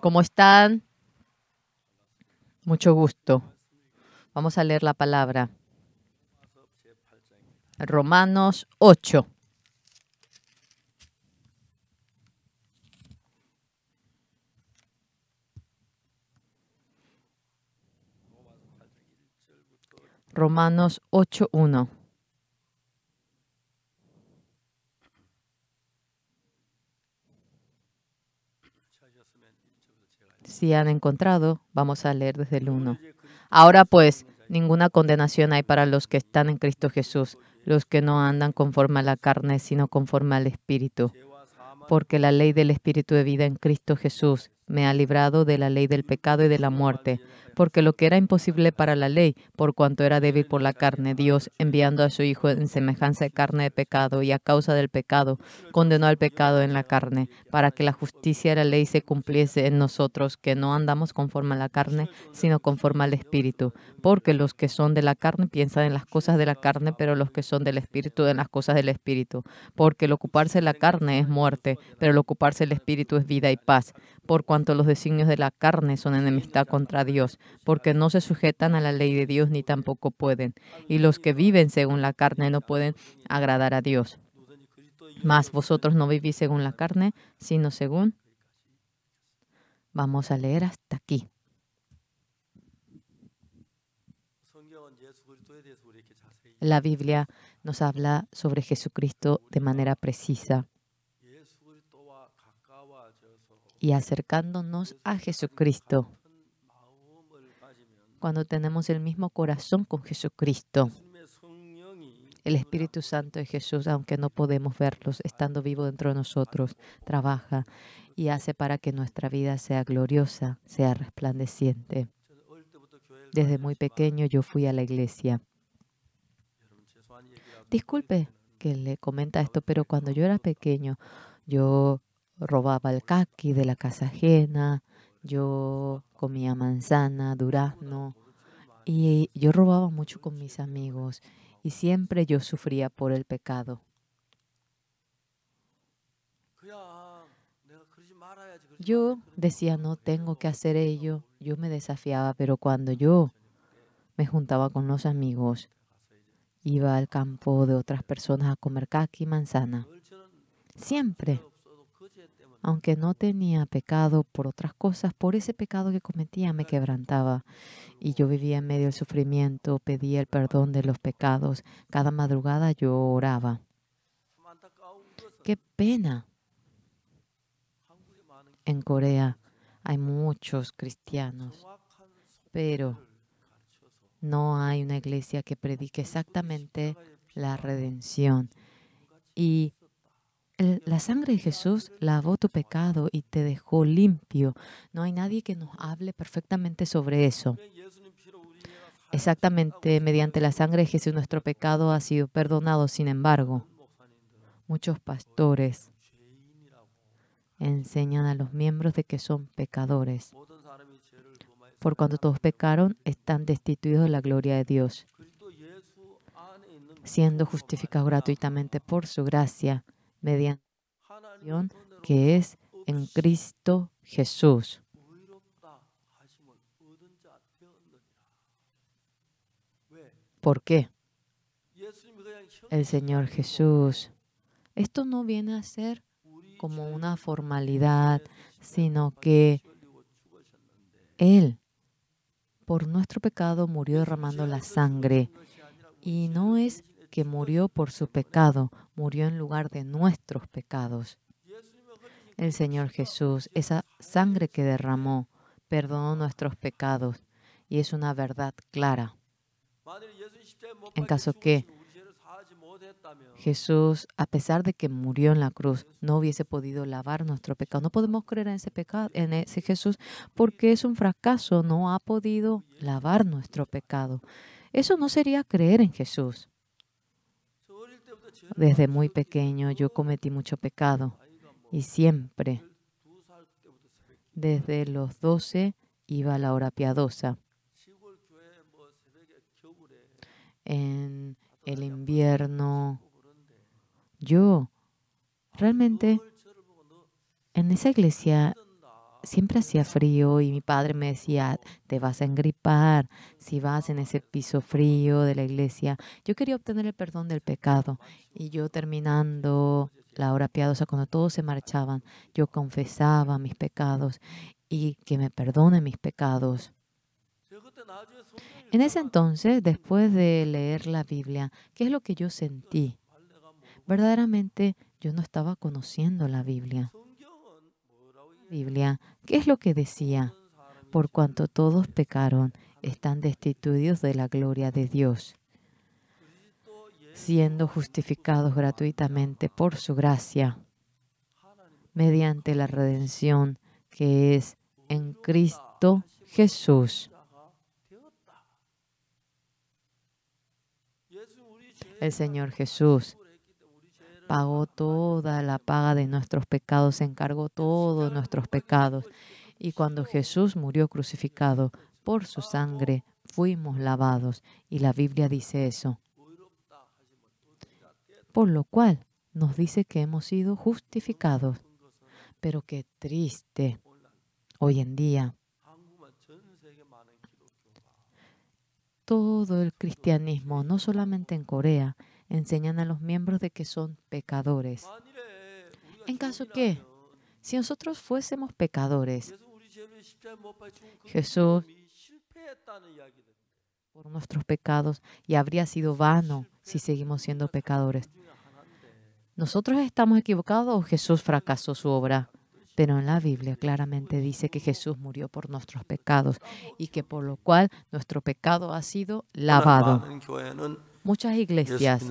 ¿Cómo están? Mucho gusto. Vamos a leer la palabra. Romanos 8. Romanos 8.1. si han encontrado, vamos a leer desde el 1. Ahora pues, ninguna condenación hay para los que están en Cristo Jesús, los que no andan conforme a la carne, sino conforme al Espíritu. Porque la ley del Espíritu de vida en Cristo Jesús me ha librado de la ley del pecado y de la muerte, porque lo que era imposible para la ley, por cuanto era débil por la carne, Dios, enviando a su Hijo en semejanza de carne de pecado y a causa del pecado, condenó al pecado en la carne, para que la justicia de la ley se cumpliese en nosotros, que no andamos conforme a la carne, sino conforme al Espíritu, porque los que son de la carne piensan en las cosas de la carne, pero los que son del Espíritu en las cosas del Espíritu, porque el ocuparse de la carne es muerte, pero el ocuparse del Espíritu es vida y paz por cuanto los designios de la carne son enemistad contra Dios, porque no se sujetan a la ley de Dios ni tampoco pueden. Y los que viven según la carne no pueden agradar a Dios. Mas vosotros no vivís según la carne, sino según... Vamos a leer hasta aquí. La Biblia nos habla sobre Jesucristo de manera precisa y acercándonos a Jesucristo. Cuando tenemos el mismo corazón con Jesucristo. El Espíritu Santo de Jesús, aunque no podemos verlos, estando vivo dentro de nosotros, trabaja y hace para que nuestra vida sea gloriosa, sea resplandeciente. Desde muy pequeño yo fui a la iglesia. Disculpe que le comenta esto, pero cuando yo era pequeño, yo robaba el caqui de la casa ajena, yo comía manzana, durazno, y yo robaba mucho con mis amigos y siempre yo sufría por el pecado. Yo decía, no tengo que hacer ello, yo me desafiaba, pero cuando yo me juntaba con los amigos, iba al campo de otras personas a comer caqui y manzana, siempre aunque no tenía pecado por otras cosas, por ese pecado que cometía me quebrantaba. Y yo vivía en medio del sufrimiento, pedía el perdón de los pecados. Cada madrugada yo oraba. Qué pena. En Corea hay muchos cristianos, pero no hay una iglesia que predique exactamente la redención y la sangre de Jesús lavó tu pecado y te dejó limpio. No hay nadie que nos hable perfectamente sobre eso. Exactamente, mediante la sangre de Jesús nuestro pecado ha sido perdonado. Sin embargo, muchos pastores enseñan a los miembros de que son pecadores. Por cuanto todos pecaron, están destituidos de la gloria de Dios, siendo justificados gratuitamente por su gracia mediante que es en Cristo Jesús. ¿Por qué? El Señor Jesús. Esto no viene a ser como una formalidad, sino que Él, por nuestro pecado, murió derramando la sangre. Y no es que murió por su pecado, murió en lugar de nuestros pecados. El Señor Jesús, esa sangre que derramó, perdonó nuestros pecados y es una verdad clara. En caso que Jesús, a pesar de que murió en la cruz, no hubiese podido lavar nuestro pecado. No podemos creer en ese pecado, en ese Jesús, porque es un fracaso, no ha podido lavar nuestro pecado. Eso no sería creer en Jesús. Desde muy pequeño yo cometí mucho pecado y siempre, desde los 12, iba a la hora piadosa. En el invierno, yo realmente en esa iglesia siempre hacía frío y mi padre me decía, te vas a engripar si vas en ese piso frío de la iglesia. Yo quería obtener el perdón del pecado y yo terminando la hora piadosa, cuando todos se marchaban, yo confesaba mis pecados y que me perdone mis pecados. En ese entonces, después de leer la Biblia, ¿qué es lo que yo sentí? Verdaderamente yo no estaba conociendo la Biblia. Biblia, ¿qué es lo que decía? Por cuanto todos pecaron, están destituidos de la gloria de Dios, siendo justificados gratuitamente por su gracia, mediante la redención que es en Cristo Jesús. El Señor Jesús pagó toda la paga de nuestros pecados, encargó todos nuestros pecados. Y cuando Jesús murió crucificado, por su sangre fuimos lavados. Y la Biblia dice eso. Por lo cual nos dice que hemos sido justificados. Pero qué triste hoy en día. Todo el cristianismo, no solamente en Corea, enseñan a los miembros de que son pecadores. En caso que, si nosotros fuésemos pecadores, Jesús por nuestros pecados y habría sido vano si seguimos siendo pecadores. ¿Nosotros estamos equivocados o Jesús fracasó su obra? Pero en la Biblia claramente dice que Jesús murió por nuestros pecados y que por lo cual nuestro pecado ha sido lavado. Muchas iglesias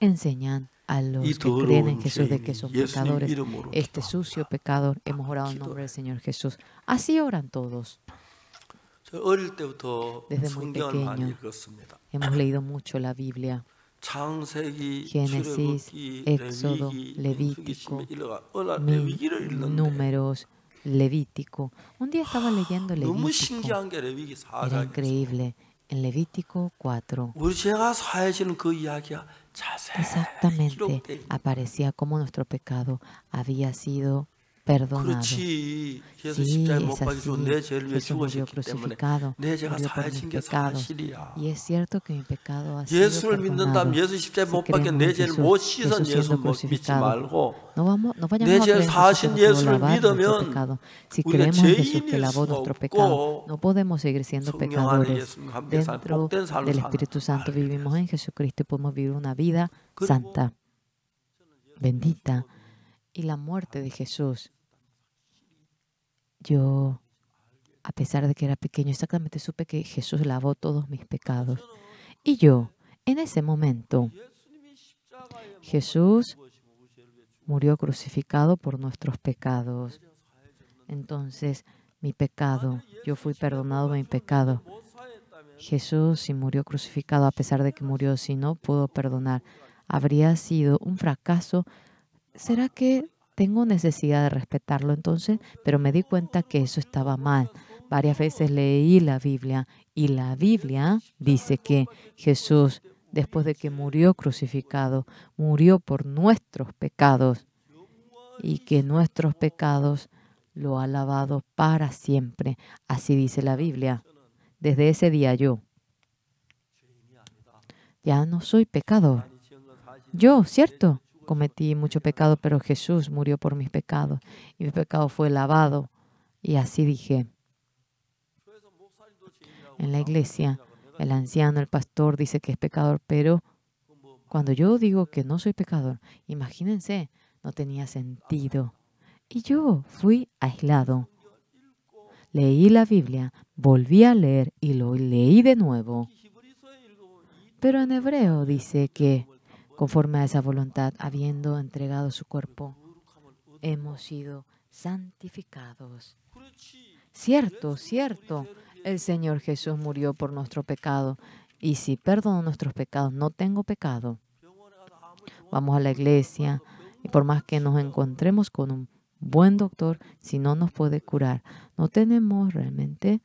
enseñan a los que creen en Jesús de que son pecadores. Este sucio pecador, hemos orado en nombre del Señor Jesús. Así oran todos. Desde muy pequeño hemos leído mucho la Biblia. Génesis, Éxodo, Levítico, números, Levítico. Un día estaba leyendo Levítico. Era increíble en Levítico 4. Exactamente aparecía como nuestro pecado había sido perdonado. Sí, Jesús, este Jesús murió crucificado, murió por mis pecados. Y es cierto que mi pecado ha sido perdonado. Si creemos en Jesús, Jesús siendo crucificado, no, no vayamos a creer nosotros no lavar nuestro pecado. Si creemos en Jesús que lavó nuestro pecado, no podemos seguir siendo pecadores. Dentro del Espíritu Santo vivimos en Jesucristo y podemos vivir una vida santa, bendita y la muerte de Jesús. Yo, a pesar de que era pequeño, exactamente supe que Jesús lavó todos mis pecados. Y yo, en ese momento, Jesús murió crucificado por nuestros pecados. Entonces, mi pecado, yo fui perdonado de mi pecado. Jesús, si murió crucificado, a pesar de que murió, si no pudo perdonar, habría sido un fracaso ¿será que tengo necesidad de respetarlo entonces? Pero me di cuenta que eso estaba mal. Varias veces leí la Biblia y la Biblia dice que Jesús, después de que murió crucificado, murió por nuestros pecados y que nuestros pecados lo ha lavado para siempre. Así dice la Biblia. Desde ese día yo ya no soy pecador. Yo, ¿cierto? cometí mucho pecado, pero Jesús murió por mis pecados y mi pecado fue lavado. Y así dije. En la iglesia, el anciano, el pastor dice que es pecador, pero cuando yo digo que no soy pecador, imagínense, no tenía sentido. Y yo fui aislado. Leí la Biblia, volví a leer y lo leí de nuevo. Pero en hebreo dice que Conforme a esa voluntad, habiendo entregado su cuerpo, hemos sido santificados. Cierto, cierto, el Señor Jesús murió por nuestro pecado. Y si perdono nuestros pecados, no tengo pecado. Vamos a la iglesia y por más que nos encontremos con un buen doctor, si no nos puede curar, no tenemos realmente,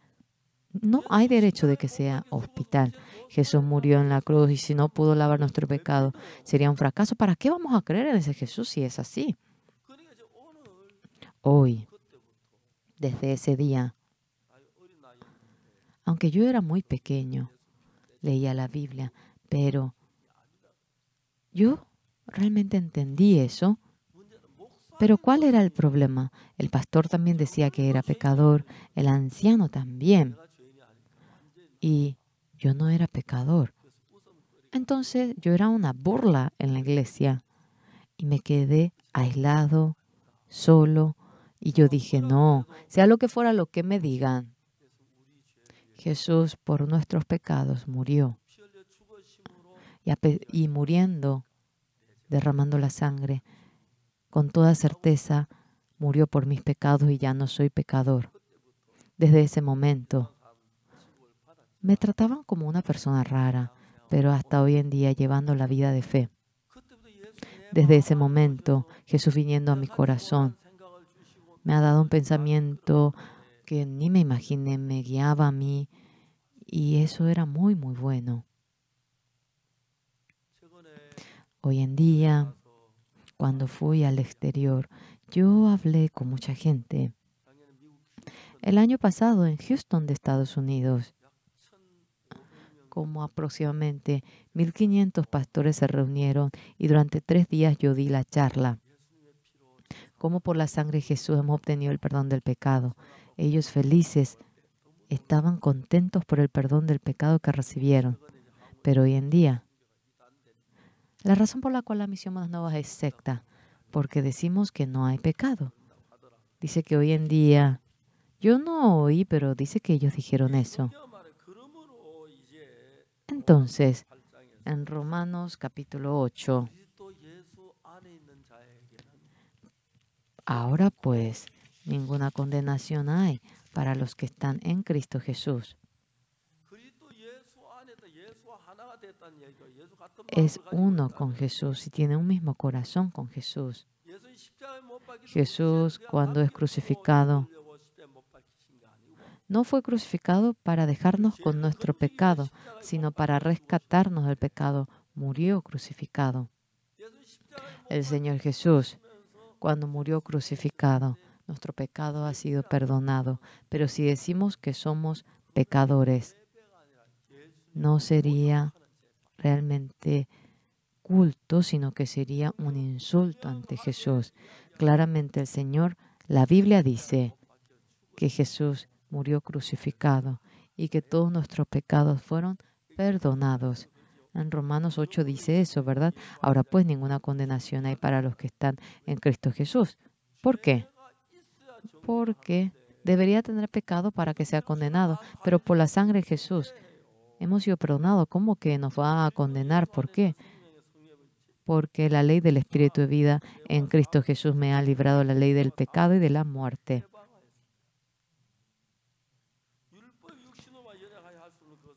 no hay derecho de que sea hospital. Jesús murió en la cruz y si no pudo lavar nuestro pecado, sería un fracaso. ¿Para qué vamos a creer en ese Jesús si es así? Hoy, desde ese día, aunque yo era muy pequeño, leía la Biblia, pero yo realmente entendí eso. Pero ¿cuál era el problema? El pastor también decía que era pecador, el anciano también. Y yo no era pecador. Entonces yo era una burla en la iglesia y me quedé aislado, solo, y yo dije, no, sea lo que fuera lo que me digan. Jesús por nuestros pecados murió y, muriendo, derramando la sangre, con toda certeza murió por mis pecados y ya no soy pecador. Desde ese momento me trataban como una persona rara, pero hasta hoy en día llevando la vida de fe. Desde ese momento, Jesús viniendo a mi corazón, me ha dado un pensamiento que ni me imaginé, me guiaba a mí y eso era muy, muy bueno. Hoy en día, cuando fui al exterior, yo hablé con mucha gente. El año pasado en Houston de Estados Unidos, como aproximadamente 1.500 pastores se reunieron y durante tres días yo di la charla. Como por la sangre de Jesús hemos obtenido el perdón del pecado. Ellos felices estaban contentos por el perdón del pecado que recibieron. Pero hoy en día, la razón por la cual la misión más nueva es secta, porque decimos que no hay pecado. Dice que hoy en día, yo no oí, pero dice que ellos dijeron eso. Entonces, en Romanos capítulo 8, ahora pues ninguna condenación hay para los que están en Cristo Jesús. Es uno con Jesús y tiene un mismo corazón con Jesús. Jesús cuando es crucificado no fue crucificado para dejarnos con nuestro pecado, sino para rescatarnos del pecado. Murió crucificado. El Señor Jesús, cuando murió crucificado, nuestro pecado ha sido perdonado. Pero si decimos que somos pecadores, no sería realmente culto, sino que sería un insulto ante Jesús. Claramente el Señor, la Biblia dice que Jesús murió crucificado y que todos nuestros pecados fueron perdonados. En Romanos 8 dice eso, ¿verdad? Ahora pues ninguna condenación hay para los que están en Cristo Jesús. ¿Por qué? Porque debería tener pecado para que sea condenado, pero por la sangre de Jesús hemos sido perdonados. ¿Cómo que nos va a condenar? ¿Por qué? Porque la ley del Espíritu de vida en Cristo Jesús me ha librado la ley del pecado y de la muerte.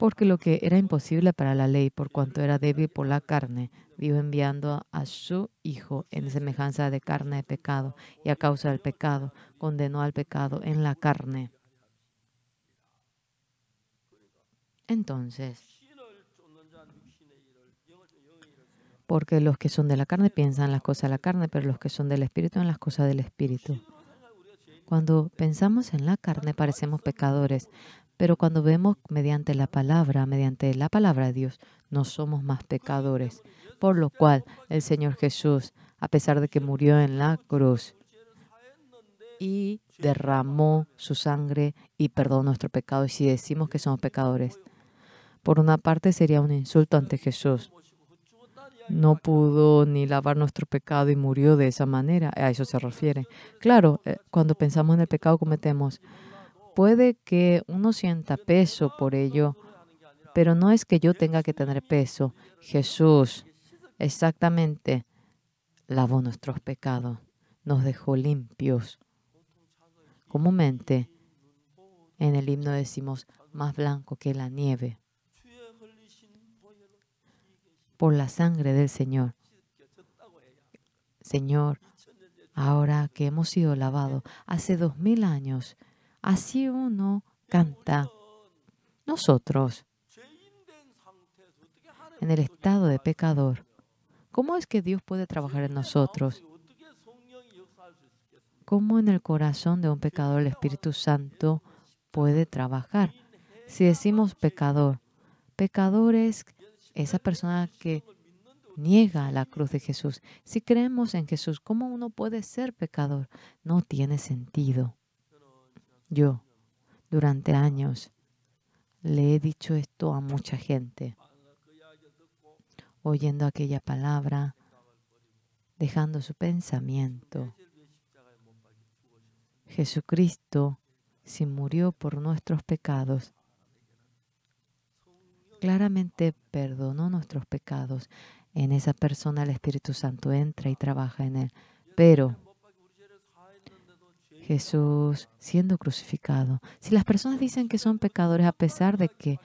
porque lo que era imposible para la ley, por cuanto era débil por la carne, vio enviando a su Hijo en semejanza de carne de pecado, y a causa del pecado, condenó al pecado en la carne. Entonces, porque los que son de la carne piensan las cosas de la carne, pero los que son del Espíritu en las cosas del Espíritu. Cuando pensamos en la carne parecemos pecadores, pero cuando vemos mediante la palabra, mediante la palabra de Dios, no somos más pecadores. Por lo cual el Señor Jesús, a pesar de que murió en la cruz y derramó su sangre y perdonó nuestro pecado, si decimos que somos pecadores, por una parte sería un insulto ante Jesús. No pudo ni lavar nuestro pecado y murió de esa manera. A eso se refiere. Claro, eh, cuando pensamos en el pecado cometemos Puede que uno sienta peso por ello, pero no es que yo tenga que tener peso. Jesús exactamente lavó nuestros pecados, nos dejó limpios. Comúnmente en el himno decimos, más blanco que la nieve, por la sangre del Señor. Señor, ahora que hemos sido lavados hace dos mil años, Así uno canta. Nosotros, en el estado de pecador, ¿cómo es que Dios puede trabajar en nosotros? ¿Cómo en el corazón de un pecador el Espíritu Santo puede trabajar? Si decimos pecador, pecador es esa persona que niega la cruz de Jesús. Si creemos en Jesús, ¿cómo uno puede ser pecador? No tiene sentido. Yo, durante años, le he dicho esto a mucha gente, oyendo aquella palabra, dejando su pensamiento. Jesucristo, si murió por nuestros pecados, claramente perdonó nuestros pecados. En esa persona el Espíritu Santo entra y trabaja en él. Pero Jesús siendo crucificado. Si las personas dicen que son pecadores a pesar de que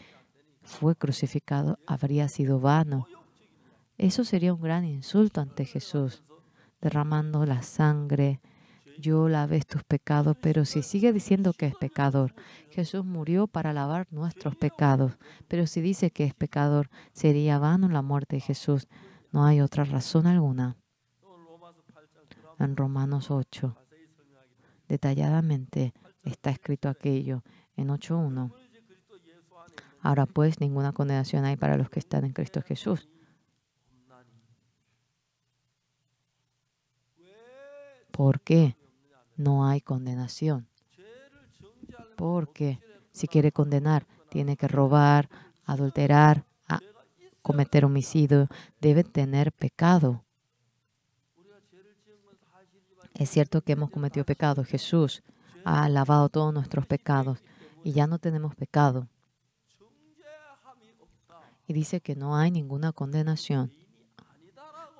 fue crucificado, habría sido vano. Eso sería un gran insulto ante Jesús, derramando la sangre. Yo lavé tus pecados, pero si sigue diciendo que es pecador, Jesús murió para lavar nuestros pecados. Pero si dice que es pecador, sería vano la muerte de Jesús. No hay otra razón alguna. En Romanos 8 detalladamente está escrito aquello en 8.1. Ahora pues ninguna condenación hay para los que están en Cristo Jesús. ¿Por qué no hay condenación? Porque si quiere condenar, tiene que robar, adulterar, cometer homicidio, debe tener pecado es cierto que hemos cometido pecados. Jesús ha lavado todos nuestros pecados y ya no tenemos pecado. Y dice que no hay ninguna condenación.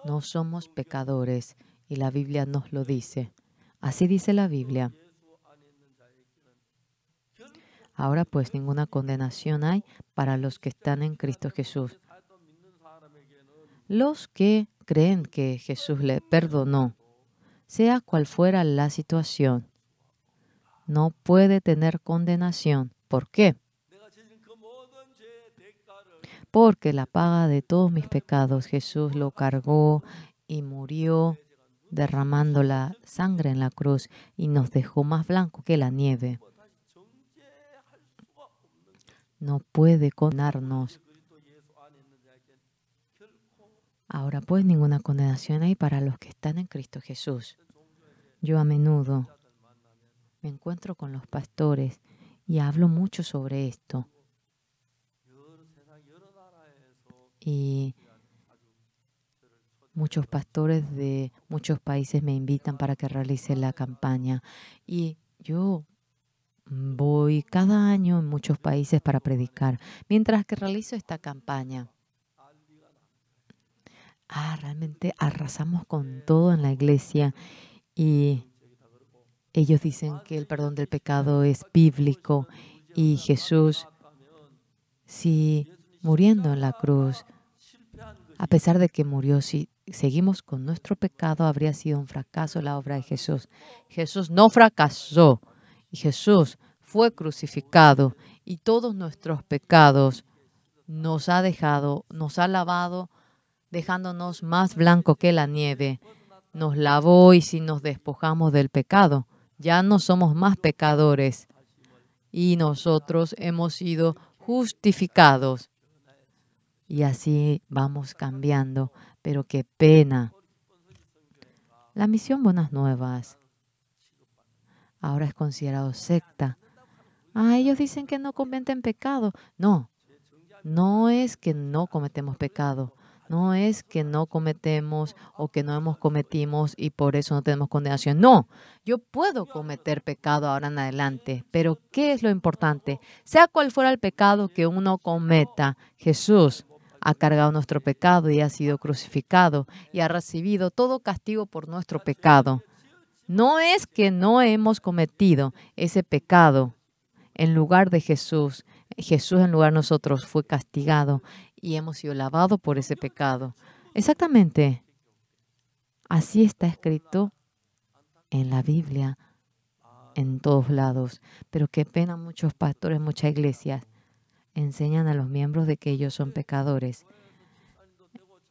No somos pecadores y la Biblia nos lo dice. Así dice la Biblia. Ahora pues ninguna condenación hay para los que están en Cristo Jesús. Los que creen que Jesús le perdonó sea cual fuera la situación, no puede tener condenación. ¿Por qué? Porque la paga de todos mis pecados Jesús lo cargó y murió derramando la sangre en la cruz y nos dejó más blanco que la nieve. No puede condenarnos Ahora pues ninguna condenación hay para los que están en Cristo Jesús. Yo a menudo me encuentro con los pastores y hablo mucho sobre esto. Y muchos pastores de muchos países me invitan para que realice la campaña. Y yo voy cada año en muchos países para predicar. Mientras que realizo esta campaña, ah, realmente arrasamos con todo en la iglesia y ellos dicen que el perdón del pecado es bíblico y Jesús, si muriendo en la cruz, a pesar de que murió, si seguimos con nuestro pecado, habría sido un fracaso la obra de Jesús. Jesús no fracasó y Jesús fue crucificado y todos nuestros pecados nos ha dejado, nos ha lavado dejándonos más blanco que la nieve. Nos lavó y si nos despojamos del pecado, ya no somos más pecadores. Y nosotros hemos sido justificados. Y así vamos cambiando. Pero qué pena. La misión Buenas Nuevas ahora es considerado secta. Ah, ellos dicen que no cometen pecado. No, no es que no cometemos pecado. No es que no cometemos o que no hemos cometido y por eso no tenemos condenación. No, yo puedo cometer pecado ahora en adelante, pero ¿qué es lo importante? Sea cual fuera el pecado que uno cometa, Jesús ha cargado nuestro pecado y ha sido crucificado y ha recibido todo castigo por nuestro pecado. No es que no hemos cometido ese pecado en lugar de Jesús. Jesús en lugar de nosotros fue castigado y hemos sido lavados por ese pecado. Exactamente. Así está escrito en la Biblia, en todos lados. Pero qué pena muchos pastores, muchas iglesias enseñan a los miembros de que ellos son pecadores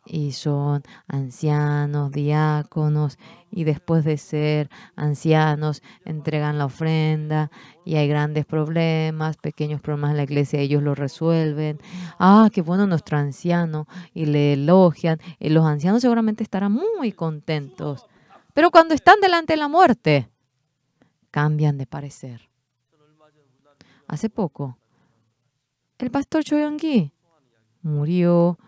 y son ancianos, diáconos, y después de ser ancianos entregan la ofrenda y hay grandes problemas, pequeños problemas en la iglesia, ellos lo resuelven. Ah, qué bueno nuestro anciano y le elogian. Y los ancianos seguramente estarán muy contentos. Pero cuando están delante de la muerte, cambian de parecer. Hace poco, el pastor Yong-gi murió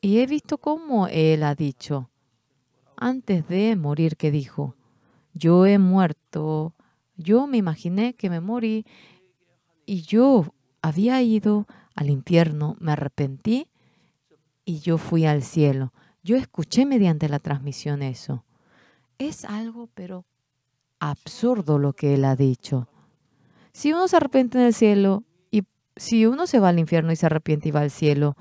y he visto cómo él ha dicho, antes de morir, que dijo, yo he muerto, yo me imaginé que me morí y yo había ido al infierno, me arrepentí y yo fui al cielo. Yo escuché mediante la transmisión eso. Es algo, pero absurdo lo que él ha dicho. Si uno se arrepiente en el cielo y si uno se va al infierno y se arrepiente y va al cielo,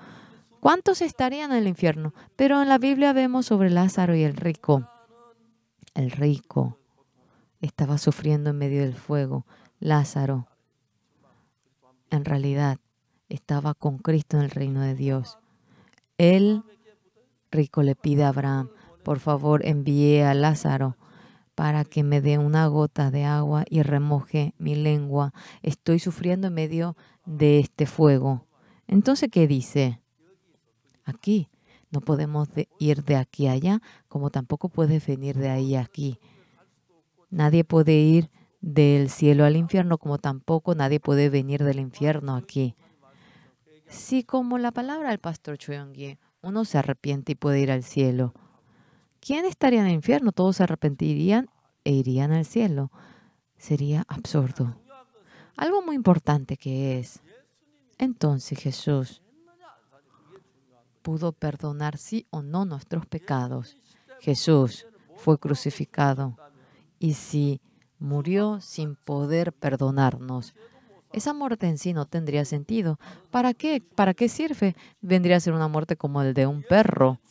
¿Cuántos estarían en el infierno? Pero en la Biblia vemos sobre Lázaro y el rico. El rico estaba sufriendo en medio del fuego. Lázaro, en realidad, estaba con Cristo en el reino de Dios. El rico le pide a Abraham, por favor, envíe a Lázaro para que me dé una gota de agua y remoje mi lengua. Estoy sufriendo en medio de este fuego. Entonces, ¿qué dice? aquí. No podemos ir de aquí a allá, como tampoco puedes venir de ahí a aquí. Nadie puede ir del cielo al infierno, como tampoco nadie puede venir del infierno aquí. Si como la palabra del pastor Choyongi, uno se arrepiente y puede ir al cielo, ¿quién estaría en el infierno? Todos se arrepentirían e irían al cielo. Sería absurdo. Algo muy importante que es. Entonces Jesús pudo perdonar sí o no nuestros pecados. Jesús fue crucificado y si murió sin poder perdonarnos, esa muerte en sí no tendría sentido. ¿Para qué? ¿Para qué sirve? Vendría a ser una muerte como el de un perro.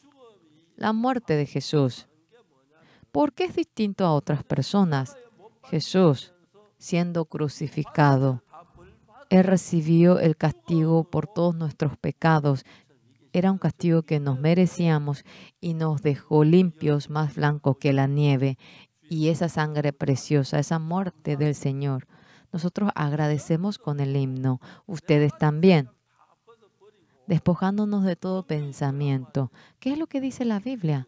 La muerte de Jesús. ¿Por qué es distinto a otras personas? Jesús, siendo crucificado, Él recibió el castigo por todos nuestros pecados era un castigo que nos merecíamos y nos dejó limpios, más blancos que la nieve. Y esa sangre preciosa, esa muerte del Señor. Nosotros agradecemos con el himno, ustedes también, despojándonos de todo pensamiento. ¿Qué es lo que dice la Biblia?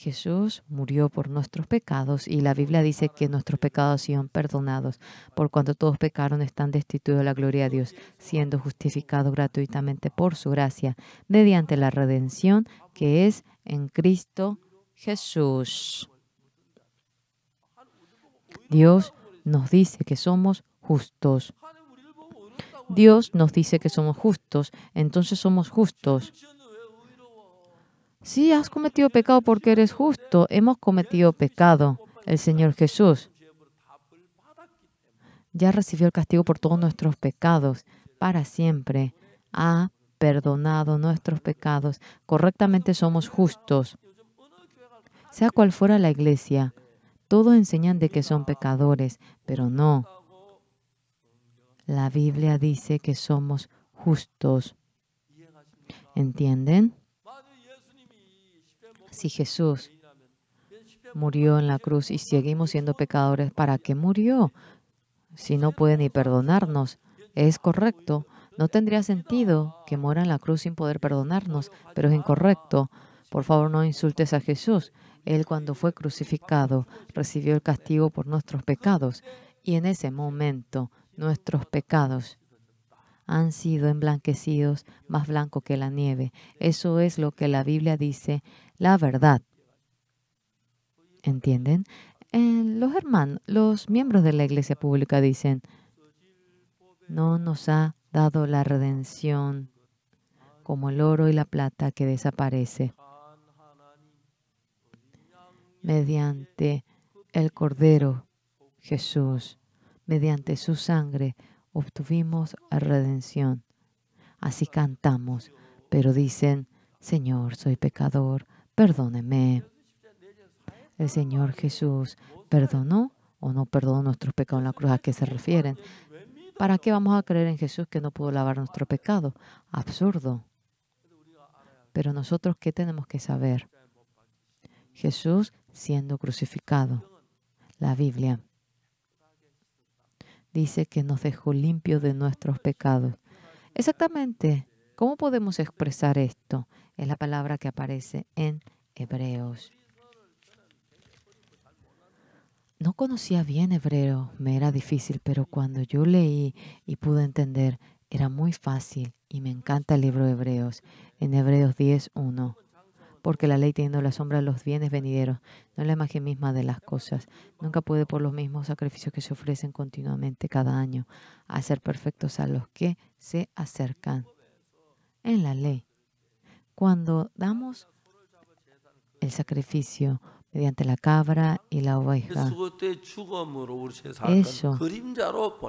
Jesús murió por nuestros pecados y la Biblia dice que nuestros pecados son perdonados. Por cuanto todos pecaron, están destituidos de la gloria de Dios, siendo justificados gratuitamente por su gracia, mediante la redención que es en Cristo Jesús. Dios nos dice que somos justos. Dios nos dice que somos justos, entonces somos justos. Sí, has cometido pecado porque eres justo. Hemos cometido pecado, el Señor Jesús. Ya recibió el castigo por todos nuestros pecados para siempre. Ha perdonado nuestros pecados. Correctamente somos justos. Sea cual fuera la iglesia, todo enseñan de que son pecadores, pero no. La Biblia dice que somos justos. ¿Entienden? si Jesús murió en la cruz y seguimos siendo pecadores, ¿para qué murió? Si no puede ni perdonarnos, es correcto. No tendría sentido que muera en la cruz sin poder perdonarnos, pero es incorrecto. Por favor, no insultes a Jesús. Él cuando fue crucificado recibió el castigo por nuestros pecados y en ese momento nuestros pecados han sido emblanquecidos más blanco que la nieve. Eso es lo que la Biblia dice la verdad. ¿Entienden? los hermanos, los miembros de la iglesia pública dicen, no nos ha dado la redención como el oro y la plata que desaparece mediante el Cordero Jesús, mediante su sangre obtuvimos la redención. Así cantamos, pero dicen, Señor, soy pecador, Perdóneme, El Señor Jesús perdonó o no perdonó nuestros pecados en la cruz. ¿A qué se refieren? ¿Para qué vamos a creer en Jesús que no pudo lavar nuestro pecado? Absurdo. Pero nosotros, ¿qué tenemos que saber? Jesús siendo crucificado. La Biblia dice que nos dejó limpio de nuestros pecados. Exactamente, ¿cómo podemos expresar esto? es la palabra que aparece en Hebreos. No conocía bien hebreo, me era difícil, pero cuando yo leí y pude entender, era muy fácil y me encanta el libro de Hebreos, en Hebreos 10.1. Porque la ley teniendo la sombra de los bienes venideros, no la imagen misma de las cosas, nunca puede por los mismos sacrificios que se ofrecen continuamente cada año, hacer perfectos a los que se acercan. En la ley cuando damos el sacrificio mediante la cabra y la oveja, eso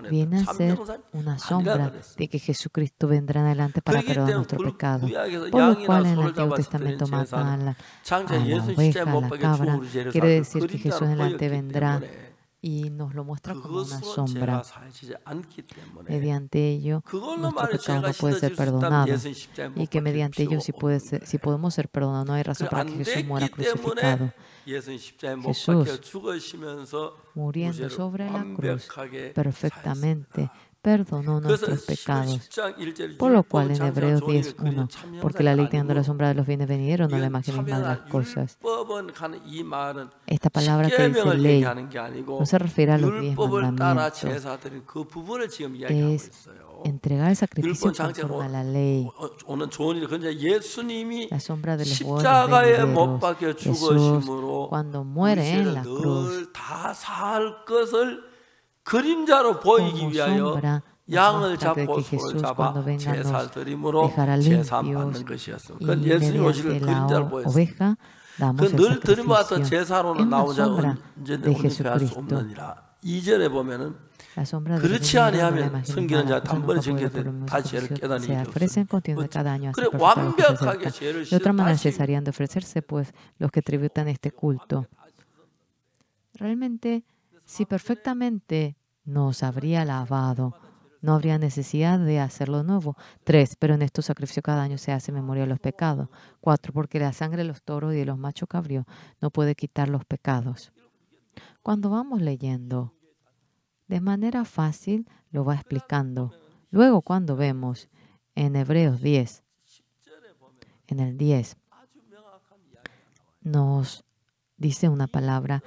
viene a ser una sombra de que Jesucristo vendrá adelante para perdonar nuestro pecado, por lo cual en el Antiguo Testamento matan a la, oveja, a la cabra, quiere decir que Jesús adelante vendrá y nos lo muestra como una sombra. Mediante ello, nuestro pecado puede ser perdonado. Y que mediante ello, si, puede podemos ser perdonados, no hay razón para que Jesús muera crucificado. Jesús, muriendo sobre la cruz perfectamente, perdonó nuestros pecados. Por lo cual en Hebreos 10.1, porque la ley tiene la sombra de los bienes venideros, no le imagen mal las cosas. Esta palabra que dice ley no se refiere a los bienes mandamientos. Es entregar el sacrificio conforme a la ley. La sombra de los buenos Jesús, cuando muere en la cruz, 그림자로 보이기 어, 위하여 양을 잡고 소를 잡아 제사를 드림으로 제사받는 것이었습니다. 그건 예수님 오시길 그림자로 보였습니다. 그늘 드림마다 제사로는 나오자 언제든 올림할 수 없느니라. 2절에 보면은 그렇지 아니하면 성기는 자 단번에 정결된 다시 죄를 깨닫는 일이 없습니다. 그래 완벽하게 죄를 De otra manera cesarían de ofrecerse pues los que tributan este culto. Realmente Si perfectamente nos habría lavado, no habría necesidad de hacerlo nuevo. Tres, pero en estos sacrificios cada año se hace memoria de los pecados. Cuatro, porque la sangre de los toros y de los machos cabríos no puede quitar los pecados. Cuando vamos leyendo, de manera fácil lo va explicando. Luego, cuando vemos en Hebreos 10, en el 10, nos dice una palabra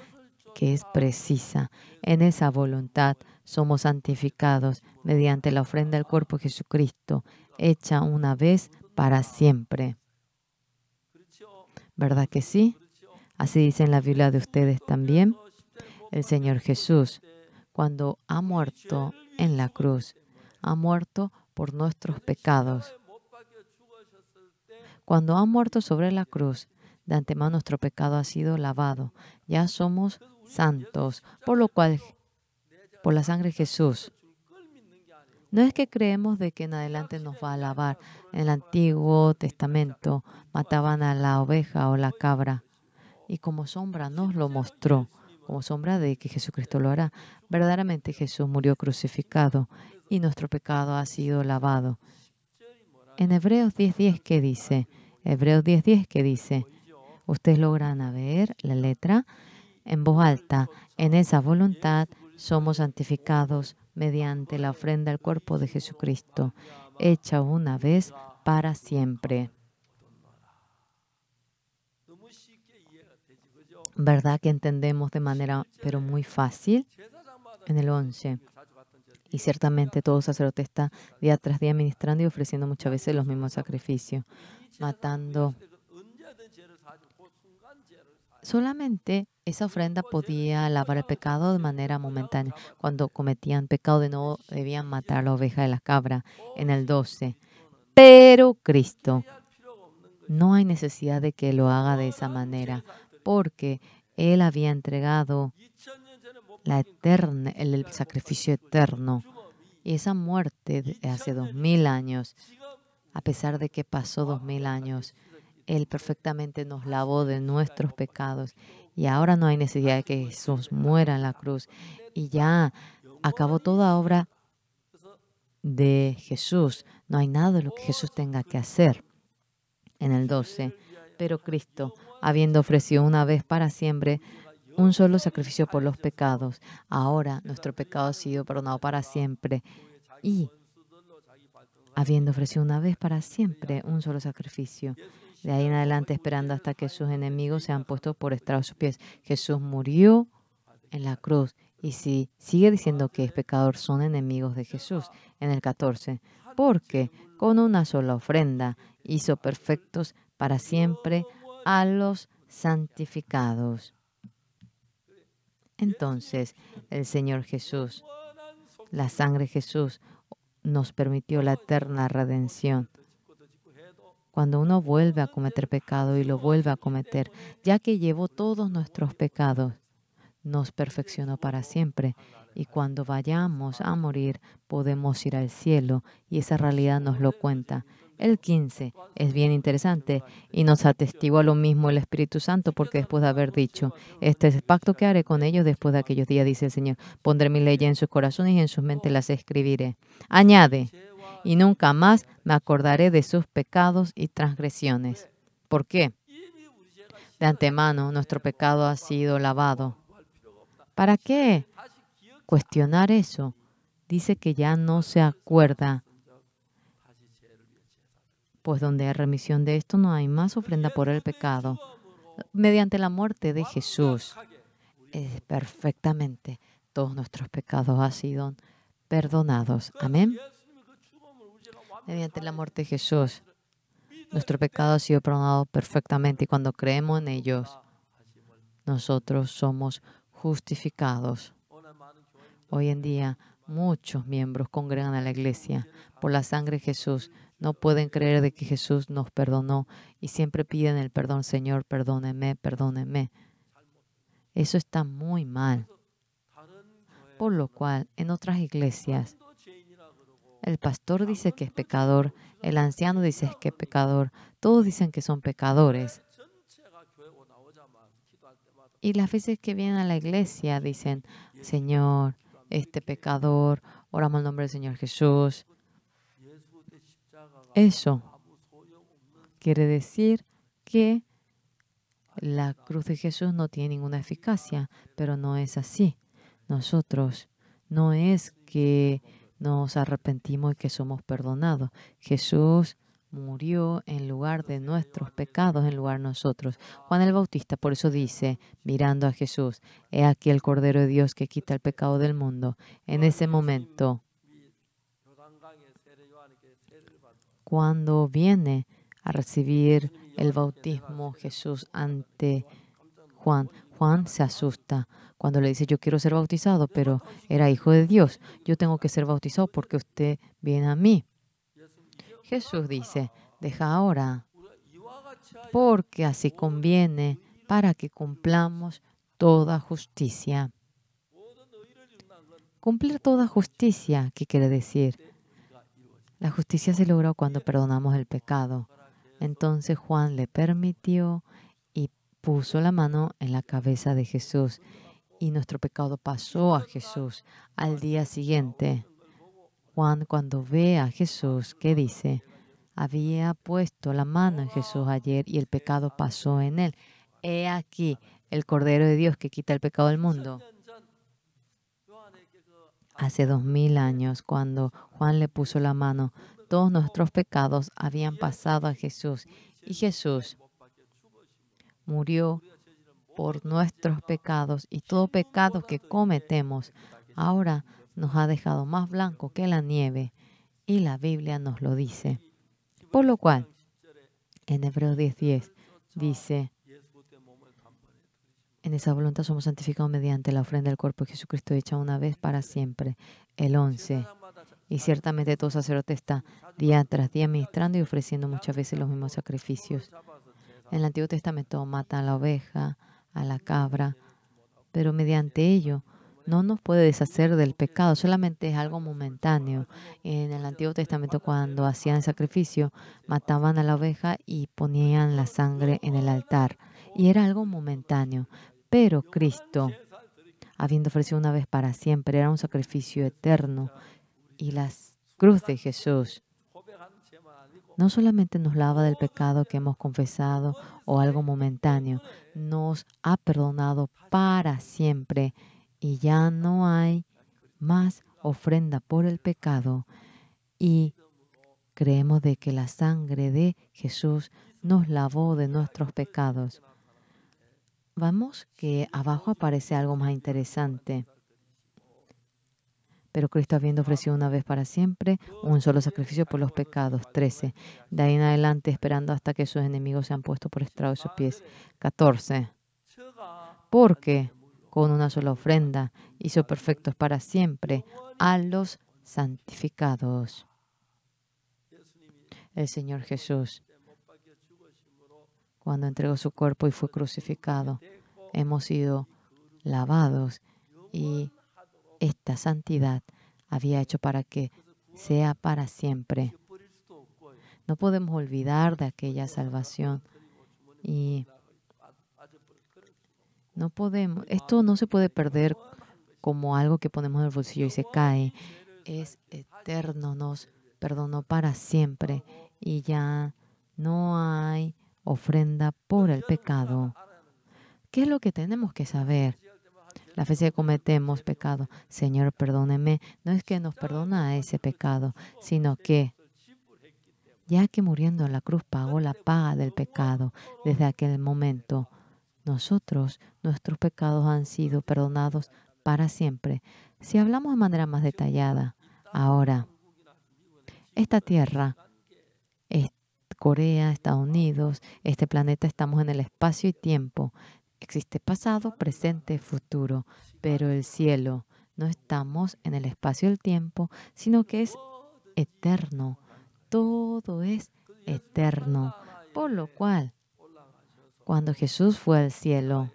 que es precisa. En esa voluntad somos santificados mediante la ofrenda del cuerpo de Jesucristo, hecha una vez para siempre. ¿Verdad que sí? Así dice en la Biblia de ustedes también. El Señor Jesús, cuando ha muerto en la cruz, ha muerto por nuestros pecados. Cuando ha muerto sobre la cruz, de antemano nuestro pecado ha sido lavado. Ya somos santos, por lo cual, por la sangre de Jesús. No es que creemos de que en adelante nos va a lavar. En el Antiguo Testamento mataban a la oveja o la cabra y como sombra nos lo mostró, como sombra de que Jesucristo lo hará. Verdaderamente Jesús murió crucificado y nuestro pecado ha sido lavado. En Hebreos 10.10 10, dice, Hebreos 10.10 10, dice, ustedes logran ver la letra, en voz alta, en esa voluntad somos santificados mediante la ofrenda al cuerpo de Jesucristo, hecha una vez para siempre. ¿Verdad que entendemos de manera, pero muy fácil? En el 11. Y ciertamente todo sacerdote está día tras día ministrando y ofreciendo muchas veces los mismos sacrificios, matando Solamente esa ofrenda podía lavar el pecado de manera momentánea. Cuando cometían pecado de nuevo, debían matar a la oveja de la cabra en el 12. Pero Cristo, no hay necesidad de que lo haga de esa manera, porque Él había entregado la eterna, el sacrificio eterno y esa muerte de hace dos mil años, a pesar de que pasó dos mil años, él perfectamente nos lavó de nuestros pecados. Y ahora no hay necesidad de que Jesús muera en la cruz. Y ya acabó toda obra de Jesús. No hay nada de lo que Jesús tenga que hacer. En el 12. Pero Cristo, habiendo ofrecido una vez para siempre un solo sacrificio por los pecados, ahora nuestro pecado ha sido perdonado para siempre. Y habiendo ofrecido una vez para siempre un solo sacrificio de ahí en adelante esperando hasta que sus enemigos sean puesto por estrado de sus pies. Jesús murió en la cruz y si sigue diciendo que es pecador, son enemigos de Jesús en el 14, porque con una sola ofrenda hizo perfectos para siempre a los santificados. Entonces, el Señor Jesús, la sangre Jesús, nos permitió la eterna redención cuando uno vuelve a cometer pecado y lo vuelve a cometer, ya que llevó todos nuestros pecados, nos perfeccionó para siempre. Y cuando vayamos a morir, podemos ir al cielo. Y esa realidad nos lo cuenta. El 15 es bien interesante y nos atestigua lo mismo el Espíritu Santo porque después de haber dicho, este es el pacto que haré con ellos después de aquellos días, dice el Señor, pondré mi ley en sus corazones y en sus mentes las escribiré. Añade, y nunca más me acordaré de sus pecados y transgresiones. ¿Por qué? De antemano nuestro pecado ha sido lavado. ¿Para qué cuestionar eso? Dice que ya no se acuerda. Pues donde hay remisión de esto no hay más ofrenda por el pecado. Mediante la muerte de Jesús, perfectamente todos nuestros pecados han sido perdonados. Amén. Mediante la muerte de Jesús, nuestro pecado ha sido perdonado perfectamente y cuando creemos en ellos, nosotros somos justificados. Hoy en día, muchos miembros congregan a la iglesia por la sangre de Jesús. No pueden creer de que Jesús nos perdonó y siempre piden el perdón, Señor, perdóneme, perdóneme. Eso está muy mal. Por lo cual, en otras iglesias, el pastor dice que es pecador, el anciano dice que es pecador, todos dicen que son pecadores. Y las veces que vienen a la iglesia dicen, Señor, este pecador, oramos el nombre del Señor Jesús. Eso quiere decir que la cruz de Jesús no tiene ninguna eficacia, pero no es así. Nosotros no es que nos arrepentimos y que somos perdonados. Jesús murió en lugar de nuestros pecados, en lugar de nosotros. Juan el Bautista por eso dice, mirando a Jesús, he aquí el Cordero de Dios que quita el pecado del mundo. En ese momento, cuando viene a recibir el bautismo Jesús ante Juan, Juan se asusta cuando le dice yo quiero ser bautizado, pero era hijo de Dios, yo tengo que ser bautizado porque usted viene a mí. Jesús dice, deja ahora, porque así conviene para que cumplamos toda justicia. Cumplir toda justicia, ¿qué quiere decir? La justicia se logra cuando perdonamos el pecado. Entonces Juan le permitió y puso la mano en la cabeza de Jesús y nuestro pecado pasó a Jesús. Al día siguiente, Juan cuando ve a Jesús, ¿qué dice? Había puesto la mano en Jesús ayer y el pecado pasó en él. He aquí el Cordero de Dios que quita el pecado del mundo. Hace dos mil años, cuando Juan le puso la mano, todos nuestros pecados habían pasado a Jesús y Jesús murió por nuestros pecados y todo pecado que cometemos ahora nos ha dejado más blanco que la nieve y la Biblia nos lo dice. Por lo cual, en Hebreos 10.10 dice, en esa voluntad somos santificados mediante la ofrenda del cuerpo de Jesucristo hecha una vez para siempre. El 11. Y ciertamente todo sacerdote está día tras día ministrando y ofreciendo muchas veces los mismos sacrificios. En el Antiguo Testamento mata a la oveja, a la cabra, pero mediante ello no nos puede deshacer del pecado, solamente es algo momentáneo. En el Antiguo Testamento, cuando hacían sacrificio, mataban a la oveja y ponían la sangre en el altar. Y era algo momentáneo. Pero Cristo, habiendo ofrecido una vez para siempre, era un sacrificio eterno. Y la cruz de Jesús no solamente nos lava del pecado que hemos confesado o algo momentáneo, nos ha perdonado para siempre y ya no hay más ofrenda por el pecado. Y creemos de que la sangre de Jesús nos lavó de nuestros pecados. Vamos que abajo aparece algo más interesante. Pero Cristo, habiendo ofrecido una vez para siempre un solo sacrificio por los pecados, 13. De ahí en adelante, esperando hasta que sus enemigos se han puesto por estrado de sus pies, 14. Porque con una sola ofrenda hizo perfectos para siempre a los santificados. El Señor Jesús, cuando entregó su cuerpo y fue crucificado, hemos sido lavados y esta santidad había hecho para que sea para siempre. No podemos olvidar de aquella salvación y no podemos, esto no se puede perder como algo que ponemos en el bolsillo y se cae. Es eterno, nos perdonó para siempre y ya no hay ofrenda por el pecado. ¿Qué es lo que tenemos que saber? La fe que cometemos pecado, Señor, perdóneme, no es que nos perdona ese pecado, sino que ya que muriendo en la cruz pagó la paga del pecado, desde aquel momento nosotros, nuestros pecados han sido perdonados para siempre. Si hablamos de manera más detallada, ahora, esta tierra, Corea, Estados Unidos, este planeta, estamos en el espacio y tiempo Existe pasado, presente, futuro, pero el cielo no estamos en el espacio del tiempo, sino que es eterno. Todo es eterno. Por lo cual, cuando Jesús fue al cielo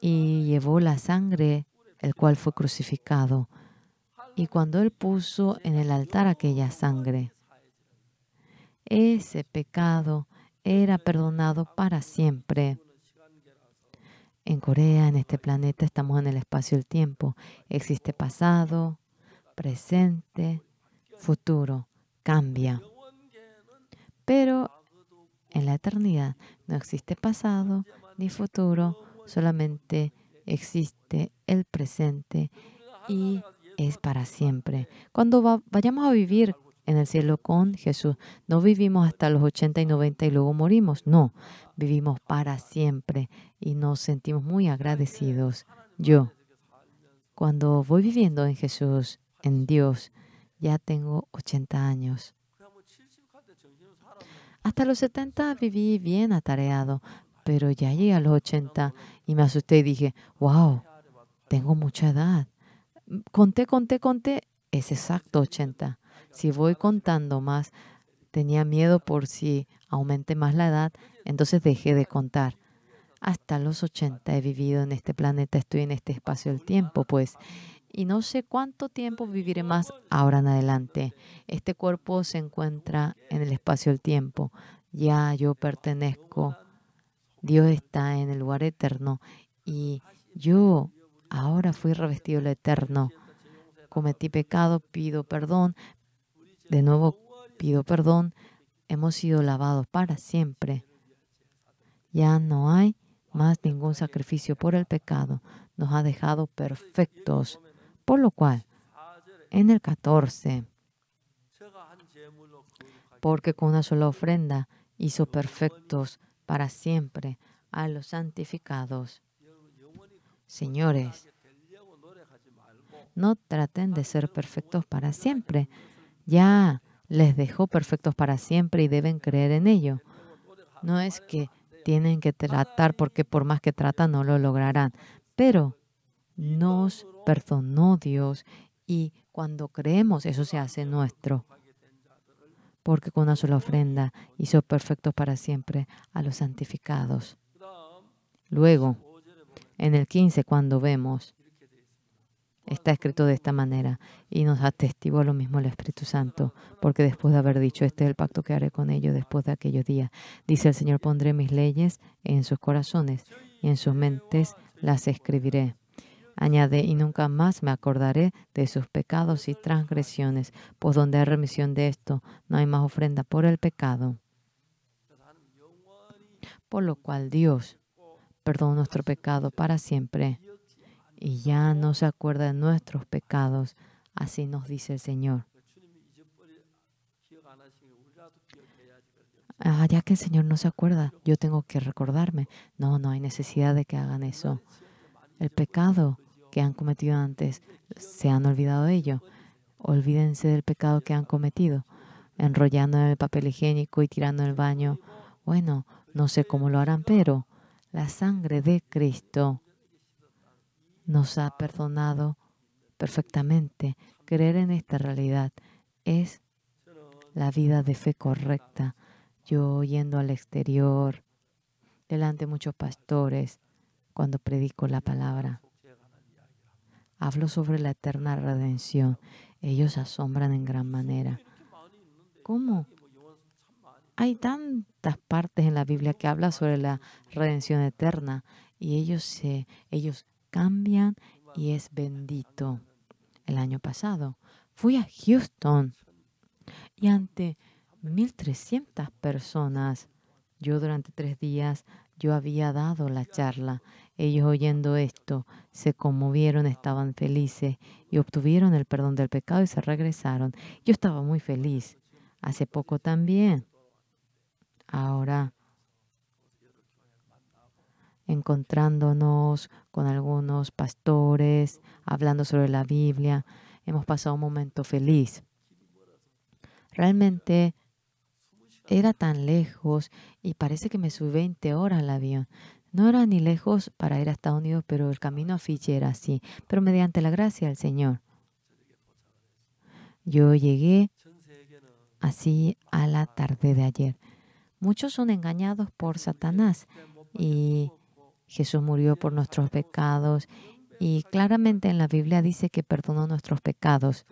y llevó la sangre, el cual fue crucificado, y cuando Él puso en el altar aquella sangre, ese pecado era perdonado para siempre en Corea, en este planeta, estamos en el espacio y el tiempo. Existe pasado, presente, futuro. Cambia. Pero en la eternidad no existe pasado ni futuro, solamente existe el presente y es para siempre. Cuando vayamos a vivir en el cielo con Jesús. No vivimos hasta los 80 y 90 y luego morimos. No, vivimos para siempre y nos sentimos muy agradecidos. Yo, cuando voy viviendo en Jesús, en Dios, ya tengo 80 años. Hasta los 70 viví bien atareado, pero ya llegué a los 80 y me asusté y dije, wow, tengo mucha edad. Conté, conté, conté, es exacto 80. Si voy contando más, tenía miedo por si aumente más la edad, entonces dejé de contar. Hasta los 80 he vivido en este planeta, estoy en este espacio del tiempo, pues. Y no sé cuánto tiempo viviré más ahora en adelante. Este cuerpo se encuentra en el espacio del tiempo. Ya yo pertenezco. Dios está en el lugar eterno. Y yo ahora fui revestido lo eterno. Cometí pecado, pido perdón, de nuevo pido perdón. Hemos sido lavados para siempre. Ya no hay más ningún sacrificio por el pecado. Nos ha dejado perfectos. Por lo cual, en el 14, porque con una sola ofrenda hizo perfectos para siempre a los santificados. Señores, no traten de ser perfectos para siempre ya les dejó perfectos para siempre y deben creer en ello. No es que tienen que tratar porque por más que tratan no lo lograrán, pero nos perdonó Dios y cuando creemos eso se hace nuestro. Porque con una sola ofrenda hizo perfectos para siempre a los santificados. Luego, en el 15, cuando vemos Está escrito de esta manera y nos atestiguó lo mismo el Espíritu Santo, porque después de haber dicho, este es el pacto que haré con ellos después de aquellos días, dice el Señor, pondré mis leyes en sus corazones y en sus mentes las escribiré. Añade, y nunca más me acordaré de sus pecados y transgresiones, pues donde hay remisión de esto, no hay más ofrenda por el pecado. Por lo cual Dios perdona nuestro pecado para siempre y ya no se acuerda de nuestros pecados. Así nos dice el Señor. Ah, ya que el Señor no se acuerda, yo tengo que recordarme. No, no hay necesidad de que hagan eso. El pecado que han cometido antes, se han olvidado de ello. Olvídense del pecado que han cometido, enrollando en el papel higiénico y tirando en el baño. Bueno, no sé cómo lo harán, pero la sangre de Cristo nos ha perdonado perfectamente. Creer en esta realidad es la vida de fe correcta. Yo yendo al exterior, delante de muchos pastores, cuando predico la palabra, hablo sobre la eterna redención. Ellos asombran en gran manera. ¿Cómo? Hay tantas partes en la Biblia que habla sobre la redención eterna y ellos se, ellos cambian y es bendito. El año pasado fui a Houston y ante 1.300 personas, yo durante tres días, yo había dado la charla. Ellos oyendo esto, se conmovieron, estaban felices y obtuvieron el perdón del pecado y se regresaron. Yo estaba muy feliz. Hace poco también. Ahora encontrándonos con algunos pastores, hablando sobre la Biblia. Hemos pasado un momento feliz. Realmente era tan lejos y parece que me subí 20 horas al avión. No era ni lejos para ir a Estados Unidos, pero el camino a Fiji era así. Pero mediante la gracia del Señor, yo llegué así a la tarde de ayer. Muchos son engañados por Satanás y Jesús murió por nuestros pecados y claramente en la Biblia dice que perdonó nuestros pecados,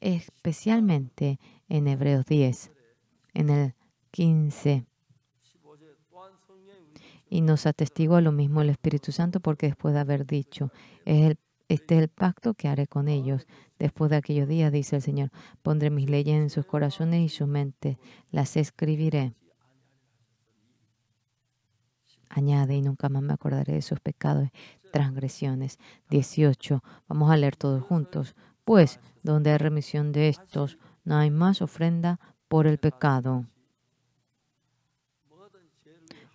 especialmente en Hebreos 10, en el 15. Y nos atestigua lo mismo el Espíritu Santo porque después de haber dicho, este es el pacto que haré con ellos. Después de aquellos días, dice el Señor, pondré mis leyes en sus corazones y su mente. las escribiré añade y nunca más me acordaré de sus pecados, transgresiones. 18. Vamos a leer todos juntos. Pues, donde hay remisión de estos, no hay más ofrenda por el pecado.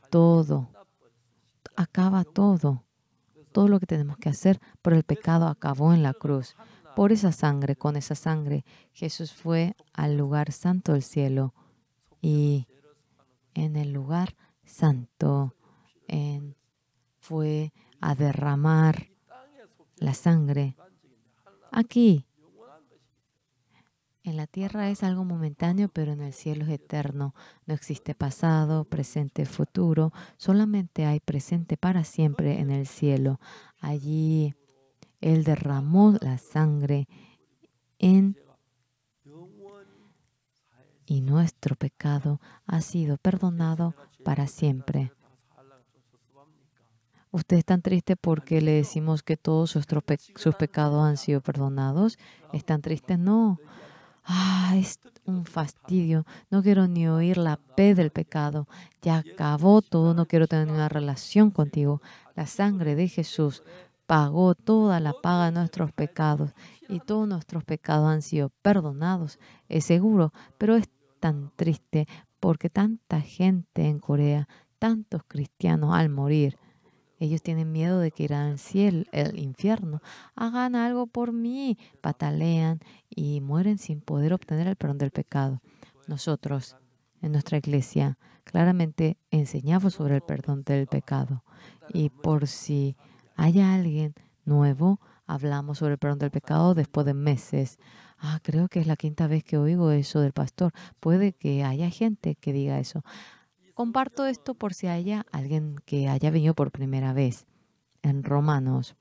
Todo. Acaba todo. Todo lo que tenemos que hacer por el pecado acabó en la cruz. Por esa sangre, con esa sangre, Jesús fue al lugar santo del cielo y en el lugar santo fue a derramar la sangre aquí. En la tierra es algo momentáneo, pero en el cielo es eterno. No existe pasado, presente, futuro. Solamente hay presente para siempre en el cielo. Allí Él derramó la sangre en y nuestro pecado ha sido perdonado para siempre. Usted es tan triste porque le decimos que todos sus, sus pecados han sido perdonados. ¿Es tan triste? No. Ah, es un fastidio. No quiero ni oír la P del pecado. Ya acabó todo. No quiero tener una relación contigo. La sangre de Jesús pagó toda la paga de nuestros pecados y todos nuestros pecados han sido perdonados. Es seguro, pero es tan triste porque tanta gente en Corea, tantos cristianos al morir, ellos tienen miedo de que irán al cielo, el infierno. Hagan algo por mí. Patalean y mueren sin poder obtener el perdón del pecado. Nosotros, en nuestra iglesia, claramente enseñamos sobre el perdón del pecado. Y por si haya alguien nuevo, hablamos sobre el perdón del pecado después de meses. Ah, creo que es la quinta vez que oigo eso del pastor. Puede que haya gente que diga eso. Comparto esto por si haya alguien que haya venido por primera vez en Romanos.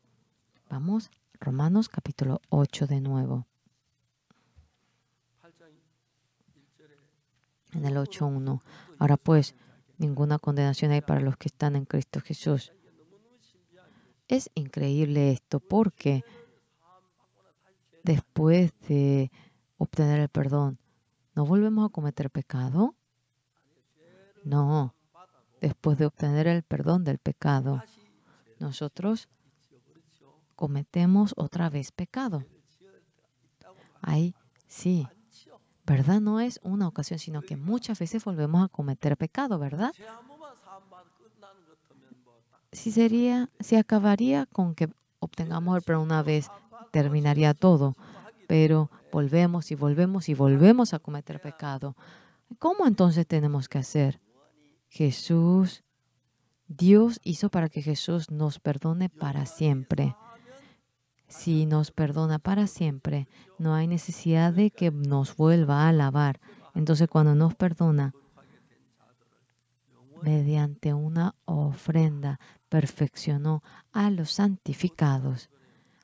Vamos, Romanos capítulo 8 de nuevo. En el 8.1. Ahora pues, ninguna condenación hay para los que están en Cristo Jesús. Es increíble esto porque después de obtener el perdón, no volvemos a cometer pecado. No, después de obtener el perdón del pecado, nosotros cometemos otra vez pecado. Ahí sí, ¿verdad? No es una ocasión, sino que muchas veces volvemos a cometer pecado, ¿verdad? Si sería, si acabaría con que obtengamos el perdón una vez, terminaría todo. Pero volvemos y volvemos y volvemos a cometer pecado. ¿Cómo entonces tenemos que hacer? Jesús, Dios hizo para que Jesús nos perdone para siempre. Si nos perdona para siempre, no hay necesidad de que nos vuelva a alabar. Entonces, cuando nos perdona, mediante una ofrenda, perfeccionó a los santificados.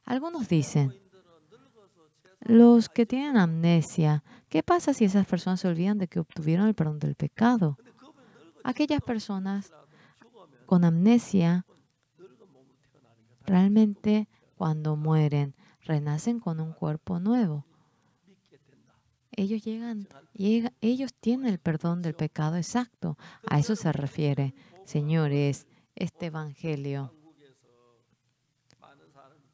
Algunos dicen, los que tienen amnesia, ¿qué pasa si esas personas se olvidan de que obtuvieron el perdón del pecado? aquellas personas con amnesia realmente cuando mueren renacen con un cuerpo nuevo. Ellos llegan, ellos tienen el perdón del pecado exacto. A eso se refiere, señores, este evangelio.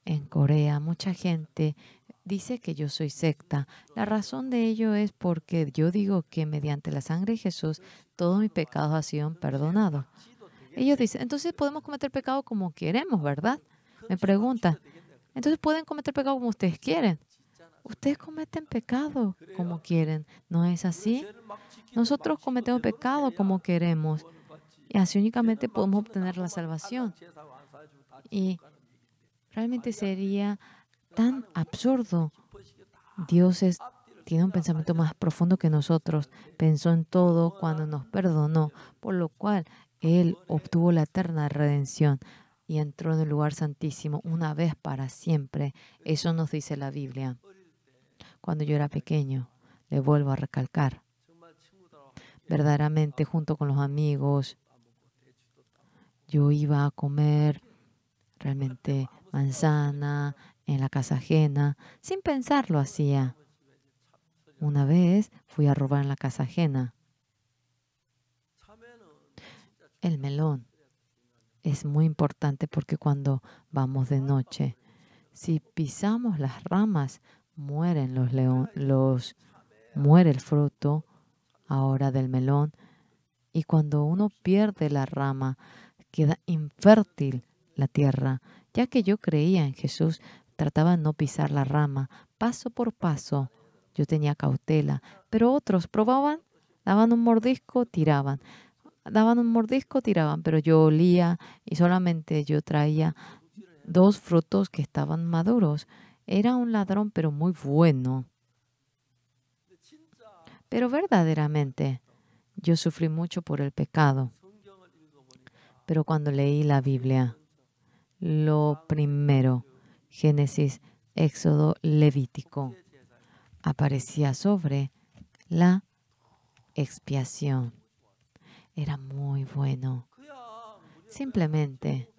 En Corea mucha gente dice que yo soy secta. La razón de ello es porque yo digo que mediante la sangre de Jesús todos mis pecados han sido perdonados. Ellos dicen, entonces podemos cometer pecado como queremos, ¿verdad? Me pregunta, entonces pueden cometer pecado como ustedes quieren. Ustedes cometen pecado como quieren, ¿no es así? Nosotros cometemos pecado como queremos y así únicamente podemos obtener la salvación. Y realmente sería tan absurdo. Dios tiene un pensamiento más profundo que nosotros. Pensó en todo cuando nos perdonó, por lo cual Él obtuvo la eterna redención y entró en el lugar santísimo una vez para siempre. Eso nos dice la Biblia. Cuando yo era pequeño, le vuelvo a recalcar, verdaderamente junto con los amigos, yo iba a comer realmente manzana, en la casa ajena. Sin pensar lo hacía. Una vez fui a robar en la casa ajena. El melón es muy importante porque cuando vamos de noche, si pisamos las ramas, mueren los los muere el fruto ahora del melón y cuando uno pierde la rama queda infértil la tierra, ya que yo creía en Jesús, Trataba de no pisar la rama. Paso por paso yo tenía cautela, pero otros probaban, daban un mordisco, tiraban. Daban un mordisco, tiraban, pero yo olía y solamente yo traía dos frutos que estaban maduros. Era un ladrón, pero muy bueno. Pero verdaderamente, yo sufrí mucho por el pecado. Pero cuando leí la Biblia, lo primero Génesis, Éxodo, Levítico, aparecía sobre la expiación. Era muy bueno. Simplemente,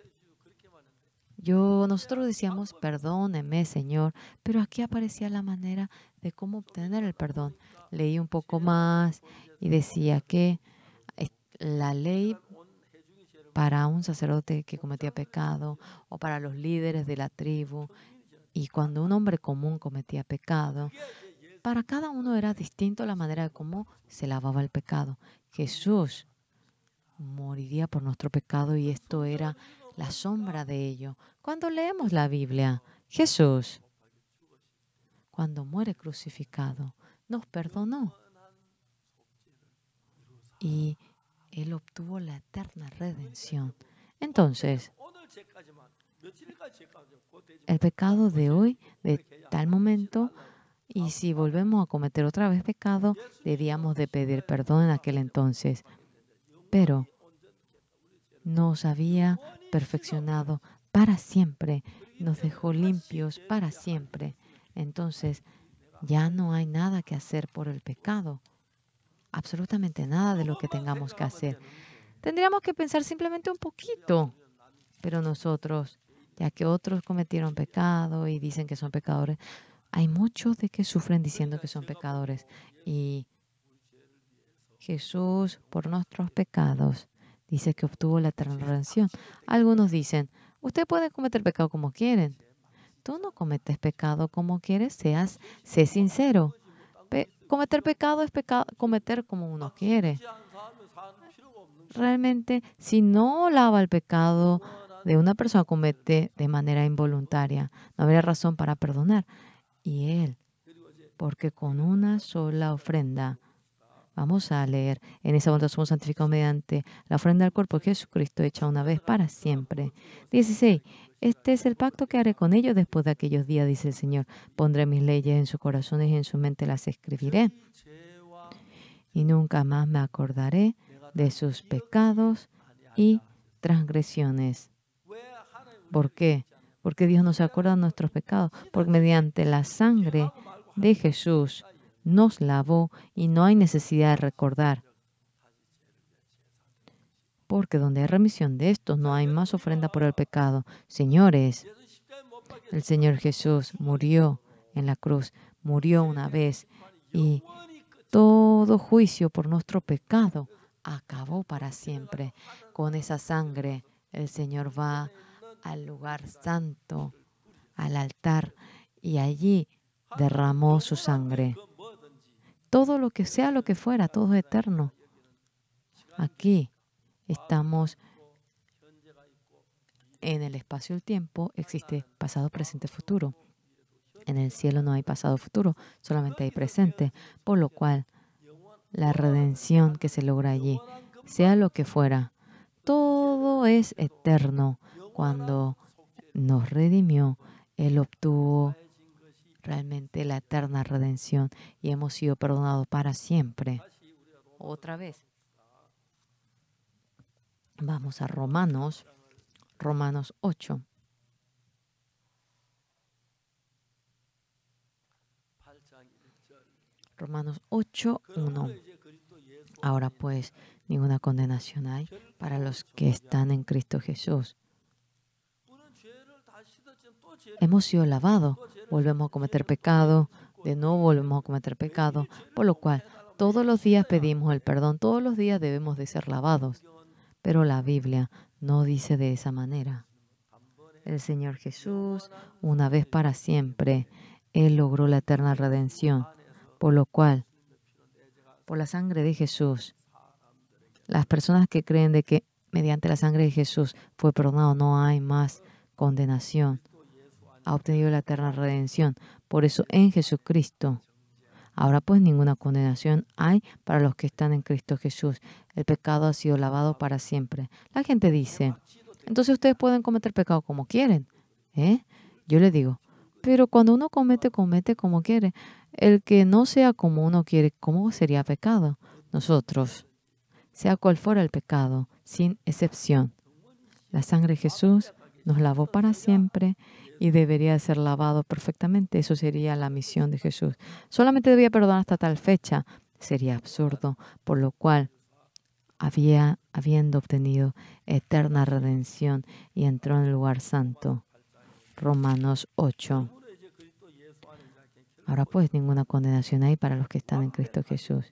yo, nosotros decíamos, perdóneme, Señor, pero aquí aparecía la manera de cómo obtener el perdón. Leí un poco más y decía que eh, la ley para un sacerdote que cometía pecado o para los líderes de la tribu. Y cuando un hombre común cometía pecado, para cada uno era distinto la manera de cómo se lavaba el pecado. Jesús moriría por nuestro pecado y esto era la sombra de ello. Cuando leemos la Biblia, Jesús, cuando muere crucificado, nos perdonó. Y él obtuvo la eterna redención. Entonces, el pecado de hoy, de tal momento, y si volvemos a cometer otra vez pecado, debíamos de pedir perdón en aquel entonces. Pero nos había perfeccionado para siempre, nos dejó limpios para siempre. Entonces, ya no hay nada que hacer por el pecado absolutamente nada de lo que tengamos que hacer. Tendríamos que pensar simplemente un poquito, pero nosotros, ya que otros cometieron pecado y dicen que son pecadores, hay muchos de que sufren diciendo que son pecadores. Y Jesús, por nuestros pecados, dice que obtuvo la transgresión. Algunos dicen, usted puede cometer pecado como quieren. Tú no cometes pecado como quieres, seas, sé sincero cometer pecado es cometer como uno quiere. Realmente, si no lava el pecado de una persona, comete de manera involuntaria. No habría razón para perdonar. Y él, porque con una sola ofrenda, vamos a leer, en esa voluntad somos santificados mediante la ofrenda del cuerpo de Jesucristo hecha una vez para siempre. 16. Este es el pacto que haré con ellos después de aquellos días, dice el Señor. Pondré mis leyes en sus corazones y en su mente las escribiré. Y nunca más me acordaré de sus pecados y transgresiones. ¿Por qué? Porque Dios nos acuerda de nuestros pecados. Porque mediante la sangre de Jesús nos lavó y no hay necesidad de recordar porque donde hay remisión de estos, no hay más ofrenda por el pecado. Señores, el Señor Jesús murió en la cruz, murió una vez y todo juicio por nuestro pecado acabó para siempre. Con esa sangre el Señor va al lugar santo, al altar, y allí derramó su sangre. Todo lo que sea lo que fuera, todo es eterno. Aquí Estamos en el espacio el tiempo, existe pasado, presente, futuro. En el cielo no hay pasado, futuro, solamente hay presente, por lo cual la redención que se logra allí, sea lo que fuera, todo es eterno. Cuando nos redimió, Él obtuvo realmente la eterna redención y hemos sido perdonados para siempre. Otra vez, Vamos a Romanos, Romanos 8. Romanos 8, 1. Ahora pues, ninguna condenación hay para los que están en Cristo Jesús. Hemos sido lavados, volvemos a cometer pecado, de nuevo volvemos a cometer pecado, por lo cual todos los días pedimos el perdón, todos los días debemos de ser lavados. Pero la Biblia no dice de esa manera. El Señor Jesús, una vez para siempre, Él logró la eterna redención, por lo cual, por la sangre de Jesús, las personas que creen de que mediante la sangre de Jesús fue perdonado, no hay más condenación. Ha obtenido la eterna redención. Por eso en Jesucristo Ahora pues ninguna condenación hay para los que están en Cristo Jesús. El pecado ha sido lavado para siempre. La gente dice, entonces ustedes pueden cometer pecado como quieren. ¿Eh? Yo le digo, pero cuando uno comete, comete como quiere. El que no sea como uno quiere, ¿cómo sería pecado? Nosotros, sea cual fuera el pecado, sin excepción. La sangre de Jesús nos lavó para siempre y debería ser lavado perfectamente. Eso sería la misión de Jesús. Solamente debía perdonar hasta tal fecha. Sería absurdo, por lo cual había, habiendo obtenido eterna redención y entró en el lugar santo. Romanos 8. Ahora pues ninguna condenación hay para los que están en Cristo Jesús.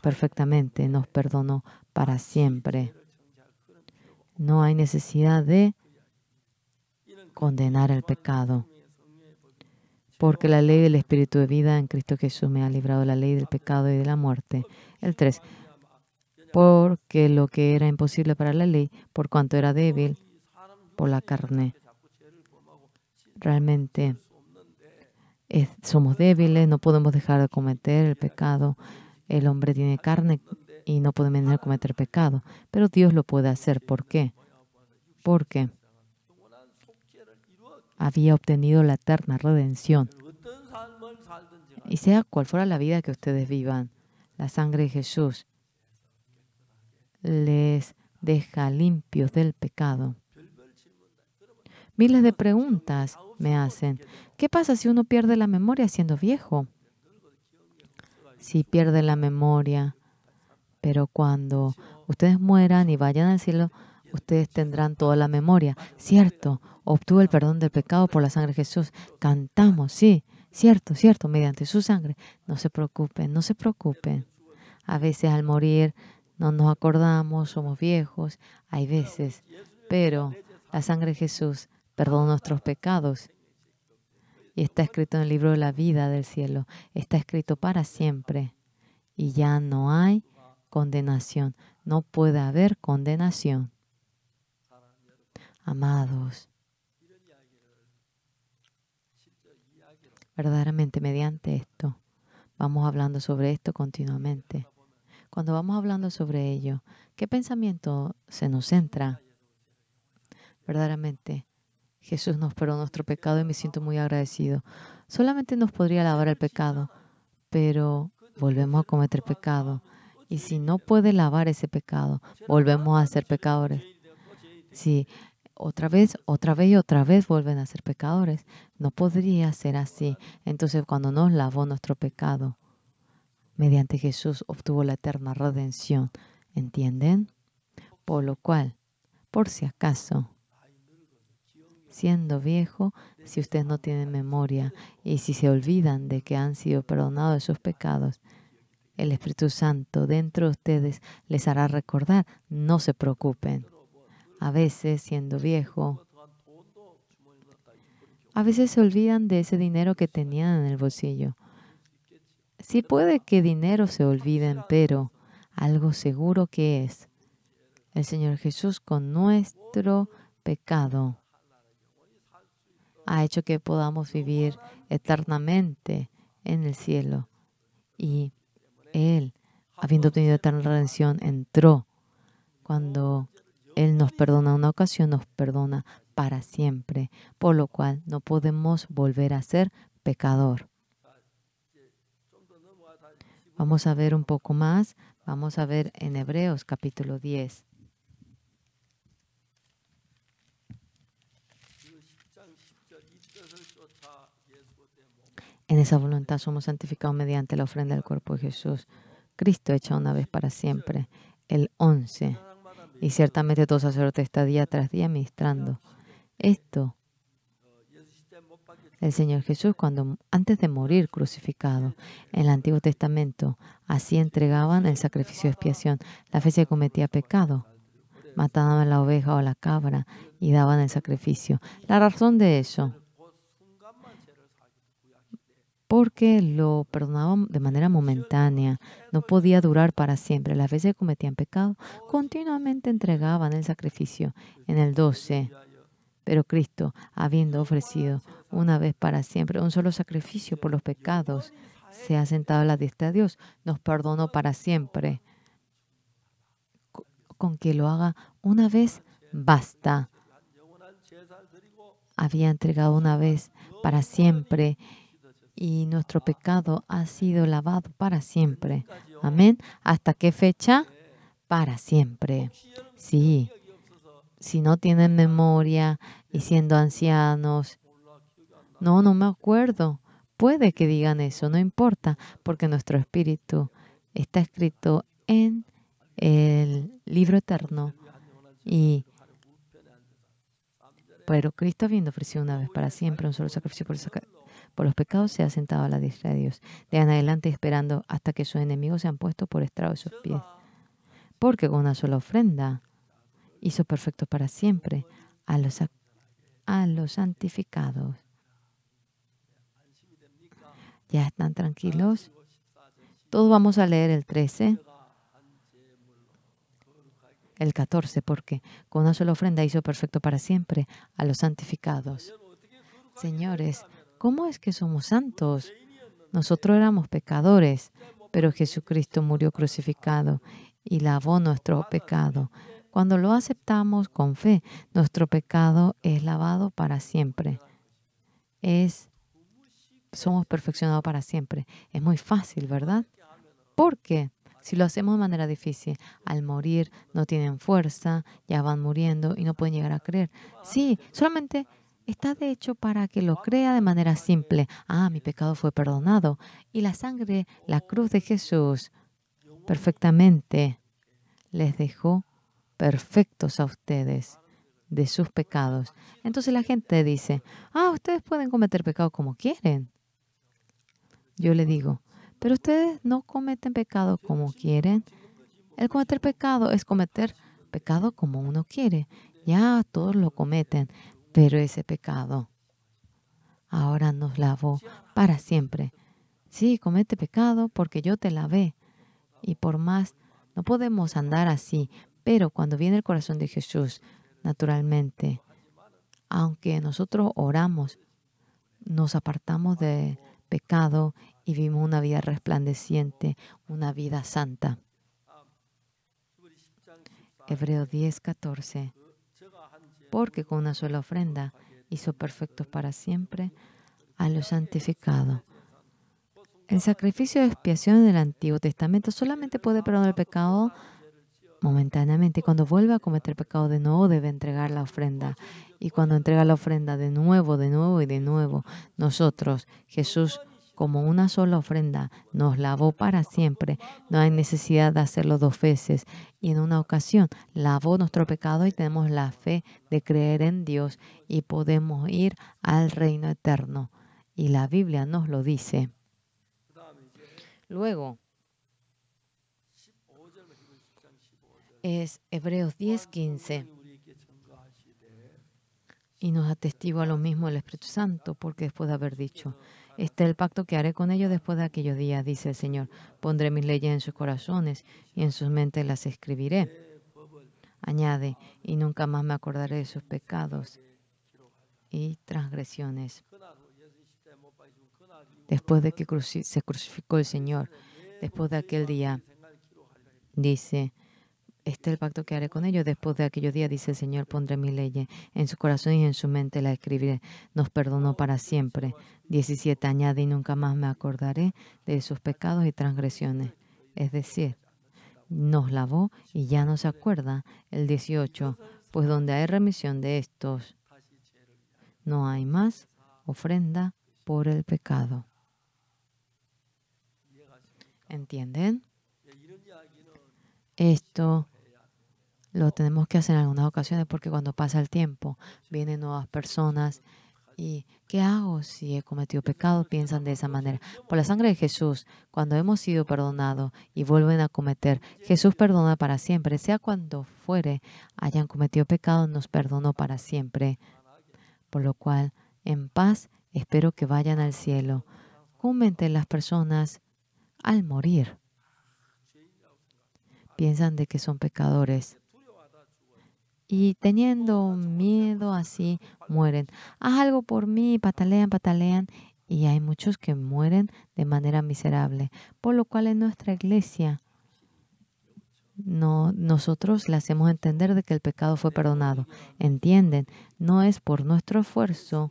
Perfectamente nos perdonó para siempre. No hay necesidad de condenar el pecado. Porque la ley del Espíritu de vida en Cristo Jesús me ha librado de la ley del pecado y de la muerte. El 3. Porque lo que era imposible para la ley, por cuanto era débil, por la carne. Realmente somos débiles, no podemos dejar de cometer el pecado. El hombre tiene carne y no podemos dejar de cometer pecado. Pero Dios lo puede hacer. ¿Por qué? Porque había obtenido la eterna redención. Y sea cual fuera la vida que ustedes vivan, la sangre de Jesús les deja limpios del pecado. Miles de preguntas me hacen. ¿Qué pasa si uno pierde la memoria siendo viejo? Si pierde la memoria, pero cuando ustedes mueran y vayan al cielo, ustedes tendrán toda la memoria. Cierto, obtuvo el perdón del pecado por la sangre de Jesús. Cantamos, sí, cierto, cierto, mediante su sangre. No se preocupen, no se preocupen. A veces al morir no nos acordamos, somos viejos, hay veces, pero la sangre de Jesús perdona nuestros pecados. Y está escrito en el libro de la vida del cielo, está escrito para siempre. Y ya no hay condenación, no puede haber condenación amados. Verdaderamente mediante esto, vamos hablando sobre esto continuamente. Cuando vamos hablando sobre ello, ¿qué pensamiento se nos centra? Verdaderamente, Jesús nos perdonó nuestro pecado y me siento muy agradecido. Solamente nos podría lavar el pecado, pero volvemos a cometer pecado. Y si no puede lavar ese pecado, volvemos a ser pecadores. Sí otra vez, otra vez y otra vez vuelven a ser pecadores. No podría ser así. Entonces, cuando nos lavó nuestro pecado, mediante Jesús obtuvo la eterna redención. ¿Entienden? Por lo cual, por si acaso, siendo viejo, si ustedes no tienen memoria y si se olvidan de que han sido perdonados de sus pecados, el Espíritu Santo dentro de ustedes les hará recordar, no se preocupen a veces siendo viejo, a veces se olvidan de ese dinero que tenían en el bolsillo. Sí puede que dinero se olviden, pero algo seguro que es el Señor Jesús con nuestro pecado ha hecho que podamos vivir eternamente en el cielo. Y Él, habiendo tenido eterna redención, entró cuando él nos perdona una ocasión, nos perdona para siempre, por lo cual no podemos volver a ser pecador. Vamos a ver un poco más, vamos a ver en Hebreos capítulo 10. En esa voluntad somos santificados mediante la ofrenda del cuerpo de Jesús. Cristo hecha una vez para siempre. El 11. Y ciertamente todo sacerdote está día tras día ministrando. Esto, el Señor Jesús, cuando antes de morir crucificado en el Antiguo Testamento, así entregaban el sacrificio de expiación. La fe se cometía pecado. Mataban a la oveja o la cabra y daban el sacrificio. La razón de eso porque lo perdonaban de manera momentánea, no podía durar para siempre. Las veces que cometían pecado, continuamente entregaban el sacrificio. En el 12, pero Cristo, habiendo ofrecido una vez para siempre un solo sacrificio por los pecados, se ha sentado a la diestra de Dios, nos perdonó para siempre. Con que lo haga una vez, basta. Había entregado una vez para siempre y nuestro pecado ha sido lavado para siempre. Amén. ¿Hasta qué fecha? Para siempre. Sí. Si no tienen memoria y siendo ancianos, no, no me acuerdo. Puede que digan eso, no importa, porque nuestro espíritu está escrito en el libro eterno. Y pero Cristo viendo ofrecido una vez para siempre un solo sacrificio por, por los pecados se ha sentado a la diestra de Dios. De adelante esperando hasta que sus enemigos se han puesto por estrado de sus pies. Porque con una sola ofrenda hizo perfecto para siempre a los, a los santificados. ¿Ya están tranquilos? Todos vamos a leer el 13 el 14, porque con una sola ofrenda hizo perfecto para siempre a los santificados. Señores, ¿cómo es que somos santos? Nosotros éramos pecadores, pero Jesucristo murió crucificado y lavó nuestro pecado. Cuando lo aceptamos con fe, nuestro pecado es lavado para siempre. Es somos perfeccionados para siempre. Es muy fácil, ¿verdad? Porque si lo hacemos de manera difícil, al morir no tienen fuerza, ya van muriendo y no pueden llegar a creer. Sí, solamente Está de hecho para que lo crea de manera simple. Ah, mi pecado fue perdonado. Y la sangre, la cruz de Jesús, perfectamente les dejó perfectos a ustedes de sus pecados. Entonces la gente dice, ah, ustedes pueden cometer pecado como quieren. Yo le digo, pero ustedes no cometen pecado como quieren. El cometer pecado es cometer pecado como uno quiere. Ya todos lo cometen, pero ese pecado ahora nos lavó para siempre. Sí, comete pecado porque yo te lavé. Y por más, no podemos andar así. Pero cuando viene el corazón de Jesús, naturalmente, aunque nosotros oramos, nos apartamos de pecado y vimos una vida resplandeciente, una vida santa. Hebreo 10, 14 porque con una sola ofrenda hizo perfectos para siempre a los santificados. El sacrificio de expiación del Antiguo Testamento solamente puede perdonar el pecado momentáneamente. Cuando vuelve a cometer pecado de nuevo, debe entregar la ofrenda. Y cuando entrega la ofrenda de nuevo, de nuevo y de nuevo, nosotros, Jesús, como una sola ofrenda, nos lavó para siempre. No hay necesidad de hacerlo dos veces. Y en una ocasión lavó nuestro pecado y tenemos la fe de creer en Dios y podemos ir al reino eterno. Y la Biblia nos lo dice. Luego, es Hebreos 10, 15. Y nos atestigua lo mismo el Espíritu Santo, porque después de haber dicho, este es el pacto que haré con ellos después de aquellos días, dice el Señor. Pondré mis leyes en sus corazones y en sus mentes las escribiré. Añade, y nunca más me acordaré de sus pecados y transgresiones. Después de que se crucificó el Señor, después de aquel día, dice, este es el pacto que haré con ellos. Después de aquellos días, dice el Señor, pondré mi ley en su corazón y en su mente la escribiré. Nos perdonó para siempre. 17. Añade y nunca más me acordaré de sus pecados y transgresiones. Es decir, nos lavó y ya no se acuerda. El 18. Pues donde hay remisión de estos, no hay más ofrenda por el pecado. ¿Entienden? Esto lo tenemos que hacer en algunas ocasiones porque cuando pasa el tiempo vienen nuevas personas y ¿qué hago si he cometido pecado? Piensan de esa manera. Por la sangre de Jesús, cuando hemos sido perdonados y vuelven a cometer, Jesús perdona para siempre. Sea cuando fuere hayan cometido pecado, nos perdonó para siempre. Por lo cual, en paz, espero que vayan al cielo. Comenten las personas al morir. Piensan de que son pecadores y teniendo miedo así mueren. Haz algo por mí, patalean, patalean y hay muchos que mueren de manera miserable. Por lo cual en nuestra iglesia no, nosotros le hacemos entender de que el pecado fue perdonado. ¿Entienden? No es por nuestro esfuerzo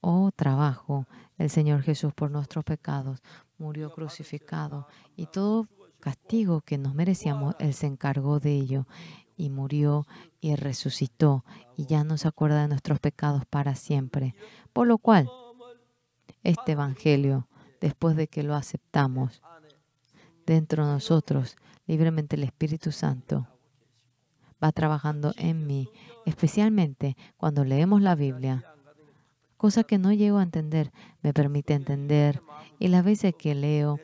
o trabajo el Señor Jesús por nuestros pecados. Murió crucificado y todo castigo que nos merecíamos, Él se encargó de ello y murió y resucitó y ya no se acuerda de nuestros pecados para siempre. Por lo cual, este Evangelio, después de que lo aceptamos dentro de nosotros, libremente el Espíritu Santo va trabajando en mí, especialmente cuando leemos la Biblia, cosa que no llego a entender, me permite entender. Y las veces que leo,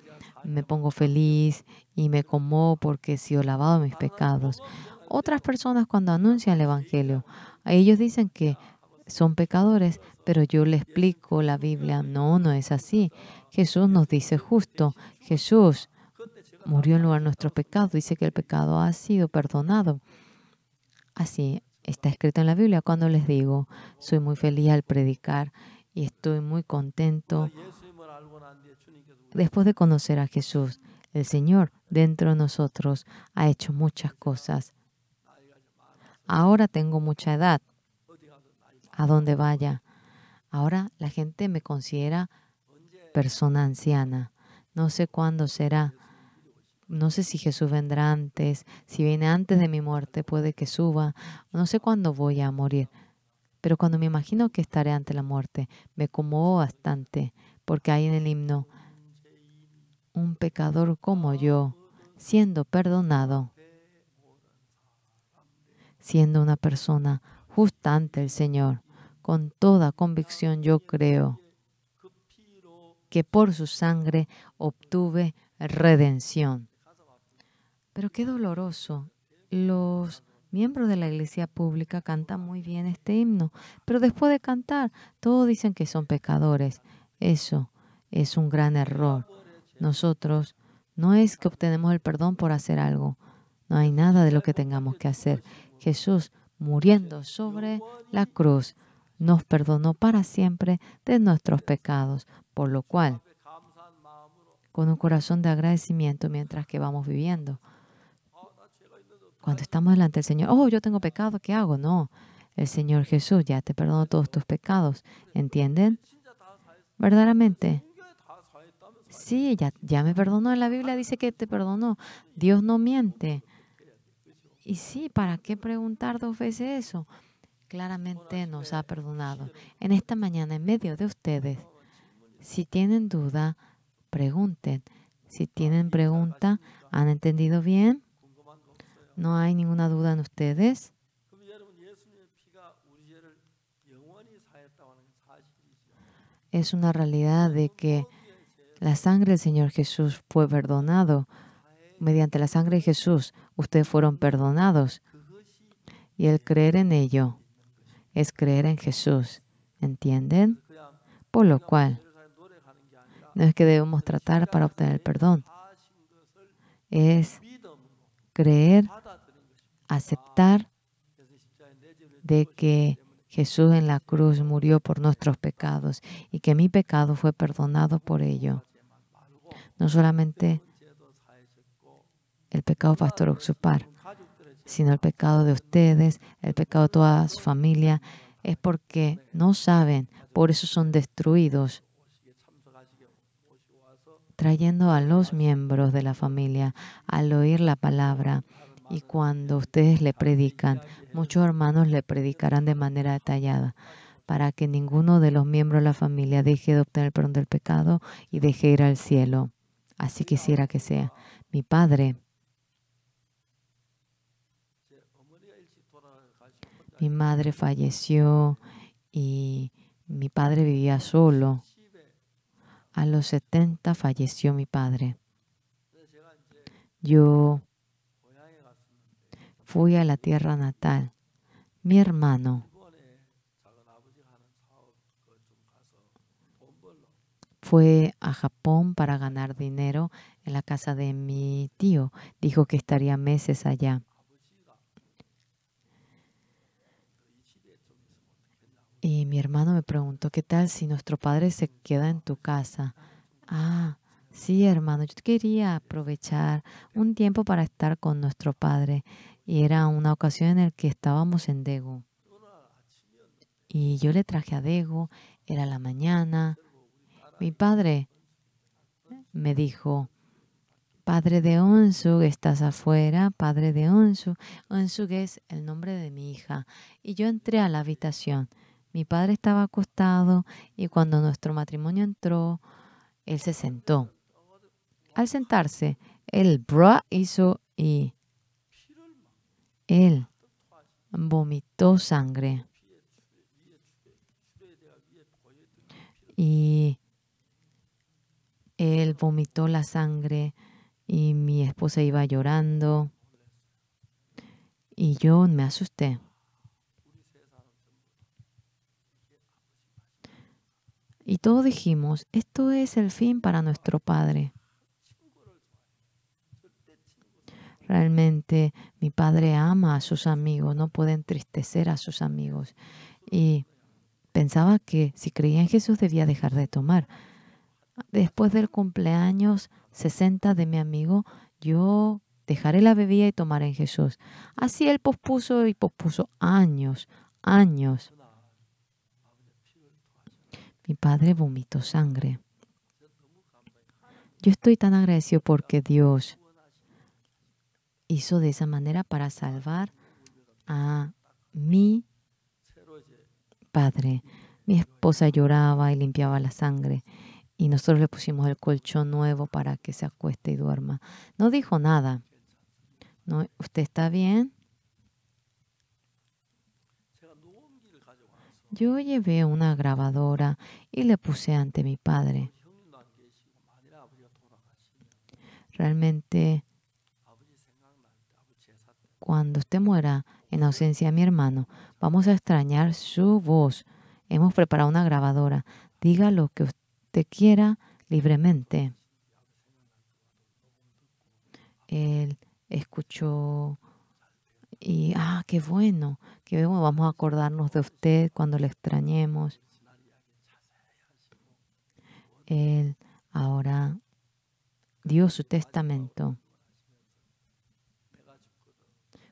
me pongo feliz y me como porque he sido lavado mis pecados otras personas cuando anuncian el Evangelio. Ellos dicen que son pecadores, pero yo le explico la Biblia, no, no es así. Jesús nos dice justo, Jesús murió en lugar de nuestros pecados, dice que el pecado ha sido perdonado. Así está escrito en la Biblia cuando les digo, soy muy feliz al predicar y estoy muy contento después de conocer a Jesús. El Señor dentro de nosotros ha hecho muchas cosas Ahora tengo mucha edad. A donde vaya. Ahora la gente me considera persona anciana. No sé cuándo será. No sé si Jesús vendrá antes. Si viene antes de mi muerte, puede que suba. No sé cuándo voy a morir. Pero cuando me imagino que estaré ante la muerte, me como bastante, porque hay en el himno un pecador como yo, siendo perdonado siendo una persona justa ante el Señor. Con toda convicción yo creo que por su sangre obtuve redención. Pero qué doloroso. Los miembros de la iglesia pública cantan muy bien este himno, pero después de cantar, todos dicen que son pecadores. Eso es un gran error. Nosotros no es que obtenemos el perdón por hacer algo. No hay nada de lo que tengamos que hacer. Jesús, muriendo sobre la cruz, nos perdonó para siempre de nuestros pecados, por lo cual, con un corazón de agradecimiento mientras que vamos viviendo, cuando estamos delante del Señor, oh, yo tengo pecado, ¿qué hago? No, el Señor Jesús ya te perdonó todos tus pecados, ¿entienden? Verdaderamente. Sí, ya, ya me perdonó. En la Biblia dice que te perdonó. Dios no miente. Y sí, ¿para qué preguntar dos veces eso? Claramente nos ha perdonado. En esta mañana, en medio de ustedes, si tienen duda, pregunten. Si tienen pregunta, ¿han entendido bien? ¿No hay ninguna duda en ustedes? Es una realidad de que la sangre del Señor Jesús fue perdonado Mediante la sangre de Jesús, ustedes fueron perdonados. Y el creer en ello es creer en Jesús. ¿Entienden? Por lo cual, no es que debemos tratar para obtener el perdón. Es creer, aceptar de que Jesús en la cruz murió por nuestros pecados y que mi pecado fue perdonado por ello. No solamente el pecado pastor usurpar, sino el pecado de ustedes, el pecado de toda su familia, es porque no saben, por eso son destruidos, trayendo a los miembros de la familia al oír la palabra. Y cuando ustedes le predican, muchos hermanos le predicarán de manera detallada para que ninguno de los miembros de la familia deje de obtener el perdón del pecado y deje ir al cielo. Así quisiera que sea. Mi Padre Mi madre falleció y mi padre vivía solo. A los 70 falleció mi padre. Yo fui a la tierra natal. Mi hermano fue a Japón para ganar dinero en la casa de mi tío. Dijo que estaría meses allá. Y mi hermano me preguntó, ¿qué tal si nuestro padre se queda en tu casa? Ah, sí, hermano, yo quería aprovechar un tiempo para estar con nuestro padre. Y era una ocasión en la que estábamos en Degu. Y yo le traje a Degu, era la mañana. Mi padre me dijo, Padre de Onsug, estás afuera, Padre de Onsug. Onsug es el nombre de mi hija. Y yo entré a la habitación. Mi padre estaba acostado y cuando nuestro matrimonio entró, él se sentó. Al sentarse, el bra hizo y él vomitó sangre. Y él vomitó la sangre y mi esposa iba llorando y yo me asusté. Y todos dijimos, esto es el fin para nuestro Padre. Realmente mi Padre ama a sus amigos, no puede entristecer a sus amigos. Y pensaba que si creía en Jesús debía dejar de tomar. Después del cumpleaños 60 de mi amigo, yo dejaré la bebida y tomaré en Jesús. Así él pospuso y pospuso años, años. Mi padre vomitó sangre. Yo estoy tan agradecido porque Dios hizo de esa manera para salvar a mi padre. Mi esposa lloraba y limpiaba la sangre y nosotros le pusimos el colchón nuevo para que se acueste y duerma. No dijo nada. No, ¿Usted está bien? Yo llevé una grabadora y le puse ante mi padre. Realmente, cuando usted muera en ausencia de mi hermano, vamos a extrañar su voz. Hemos preparado una grabadora. Diga lo que usted quiera libremente. Él escuchó y, ah, qué bueno, que vamos a acordarnos de usted cuando le extrañemos. Él ahora dio su testamento.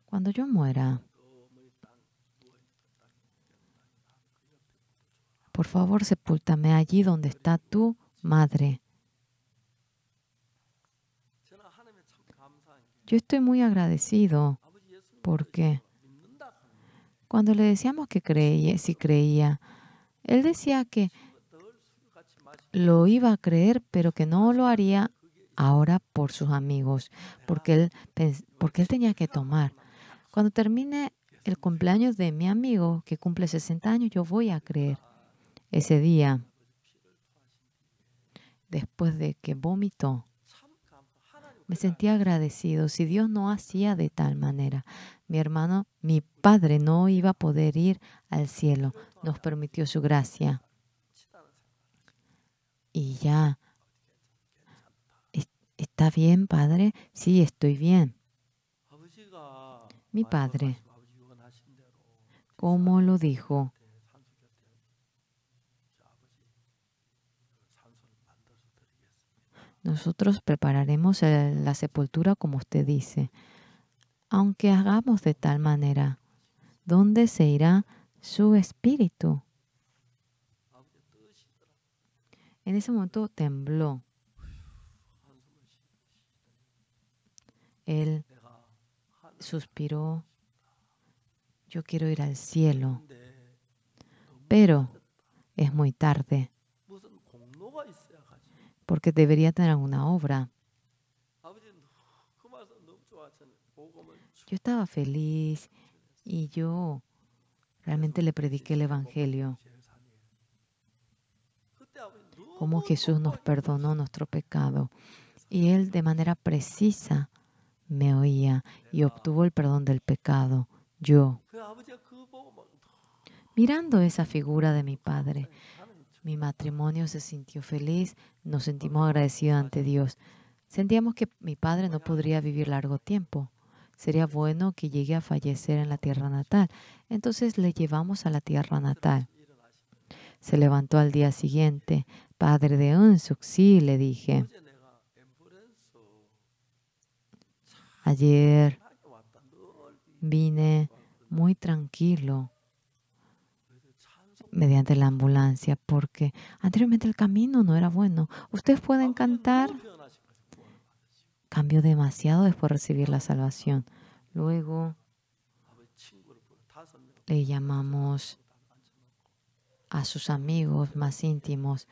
Cuando yo muera, por favor sepúltame allí donde está tu madre. Yo estoy muy agradecido porque cuando le decíamos que creía, si creía, él decía que lo iba a creer, pero que no lo haría ahora por sus amigos, porque él, porque él tenía que tomar. Cuando termine el cumpleaños de mi amigo, que cumple 60 años, yo voy a creer ese día, después de que vomitó. Me sentí agradecido si Dios no hacía de tal manera. Mi hermano, mi padre no iba a poder ir al cielo. Nos permitió su gracia. Y ya. ¿Está bien, padre? Sí, estoy bien. Mi padre, ¿Cómo lo dijo, nosotros prepararemos la sepultura como usted dice aunque hagamos de tal manera? ¿Dónde se irá su espíritu? En ese momento tembló. Él suspiró, yo quiero ir al cielo, pero es muy tarde, porque debería tener una obra. Yo estaba feliz y yo realmente le prediqué el Evangelio. Cómo Jesús nos perdonó nuestro pecado. Y Él de manera precisa me oía y obtuvo el perdón del pecado. Yo. Mirando esa figura de mi padre, mi matrimonio se sintió feliz, nos sentimos agradecidos ante Dios. Sentíamos que mi padre no podría vivir largo tiempo. Sería bueno que llegue a fallecer en la tierra natal. Entonces le llevamos a la tierra natal. Se levantó al día siguiente. Padre de Unsuk, sí, le dije. Ayer vine muy tranquilo mediante la ambulancia porque anteriormente el camino no era bueno. ¿Ustedes pueden cantar? cambió demasiado después de recibir la salvación. Luego le llamamos a sus amigos más íntimos.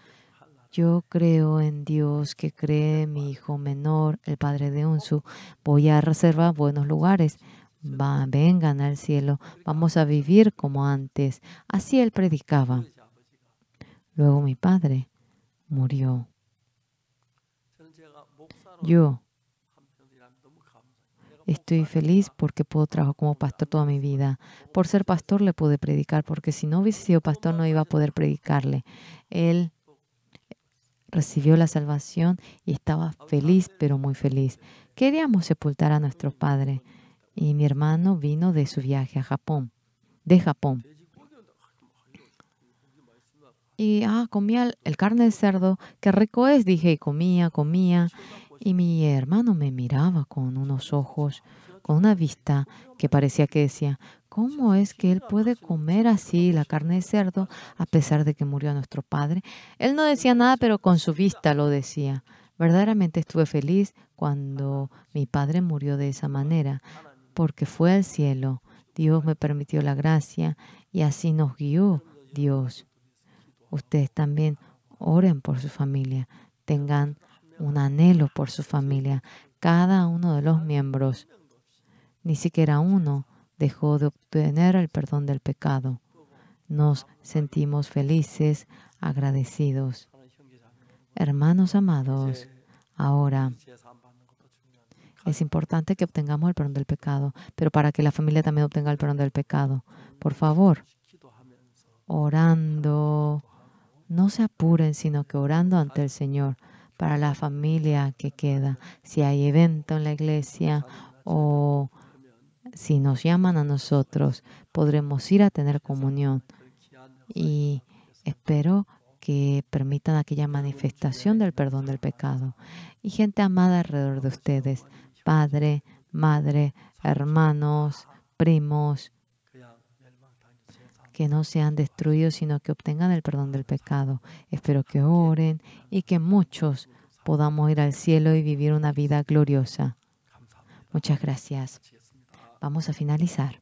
Yo creo en Dios que cree mi hijo menor, el padre de Unsu. Voy a reservar buenos lugares. vengan al cielo. Vamos a vivir como antes. Así él predicaba. Luego mi padre murió. Yo, Estoy feliz porque puedo trabajar como pastor toda mi vida. Por ser pastor le pude predicar, porque si no hubiese sido pastor no iba a poder predicarle. Él recibió la salvación y estaba feliz, pero muy feliz. Queríamos sepultar a nuestro padre y mi hermano vino de su viaje a Japón, de Japón. Y ah, comía el carne de cerdo, qué rico es, dije, y comía, comía y mi hermano me miraba con unos ojos, con una vista que parecía que decía, ¿cómo es que él puede comer así la carne de cerdo a pesar de que murió nuestro padre? Él no decía nada, pero con su vista lo decía. Verdaderamente estuve feliz cuando mi padre murió de esa manera, porque fue al cielo. Dios me permitió la gracia y así nos guió Dios. Ustedes también oren por su familia, tengan un anhelo por su familia. Cada uno de los miembros, ni siquiera uno, dejó de obtener el perdón del pecado. Nos sentimos felices, agradecidos. Hermanos amados, ahora es importante que obtengamos el perdón del pecado, pero para que la familia también obtenga el perdón del pecado, por favor, orando, no se apuren, sino que orando ante el Señor, para la familia que queda. Si hay evento en la iglesia o si nos llaman a nosotros, podremos ir a tener comunión. Y espero que permitan aquella manifestación del perdón del pecado. Y gente amada alrededor de ustedes, padre, madre, hermanos, primos, que no sean destruidos, sino que obtengan el perdón del pecado. Espero que oren y que muchos podamos ir al cielo y vivir una vida gloriosa. Muchas gracias. Vamos a finalizar.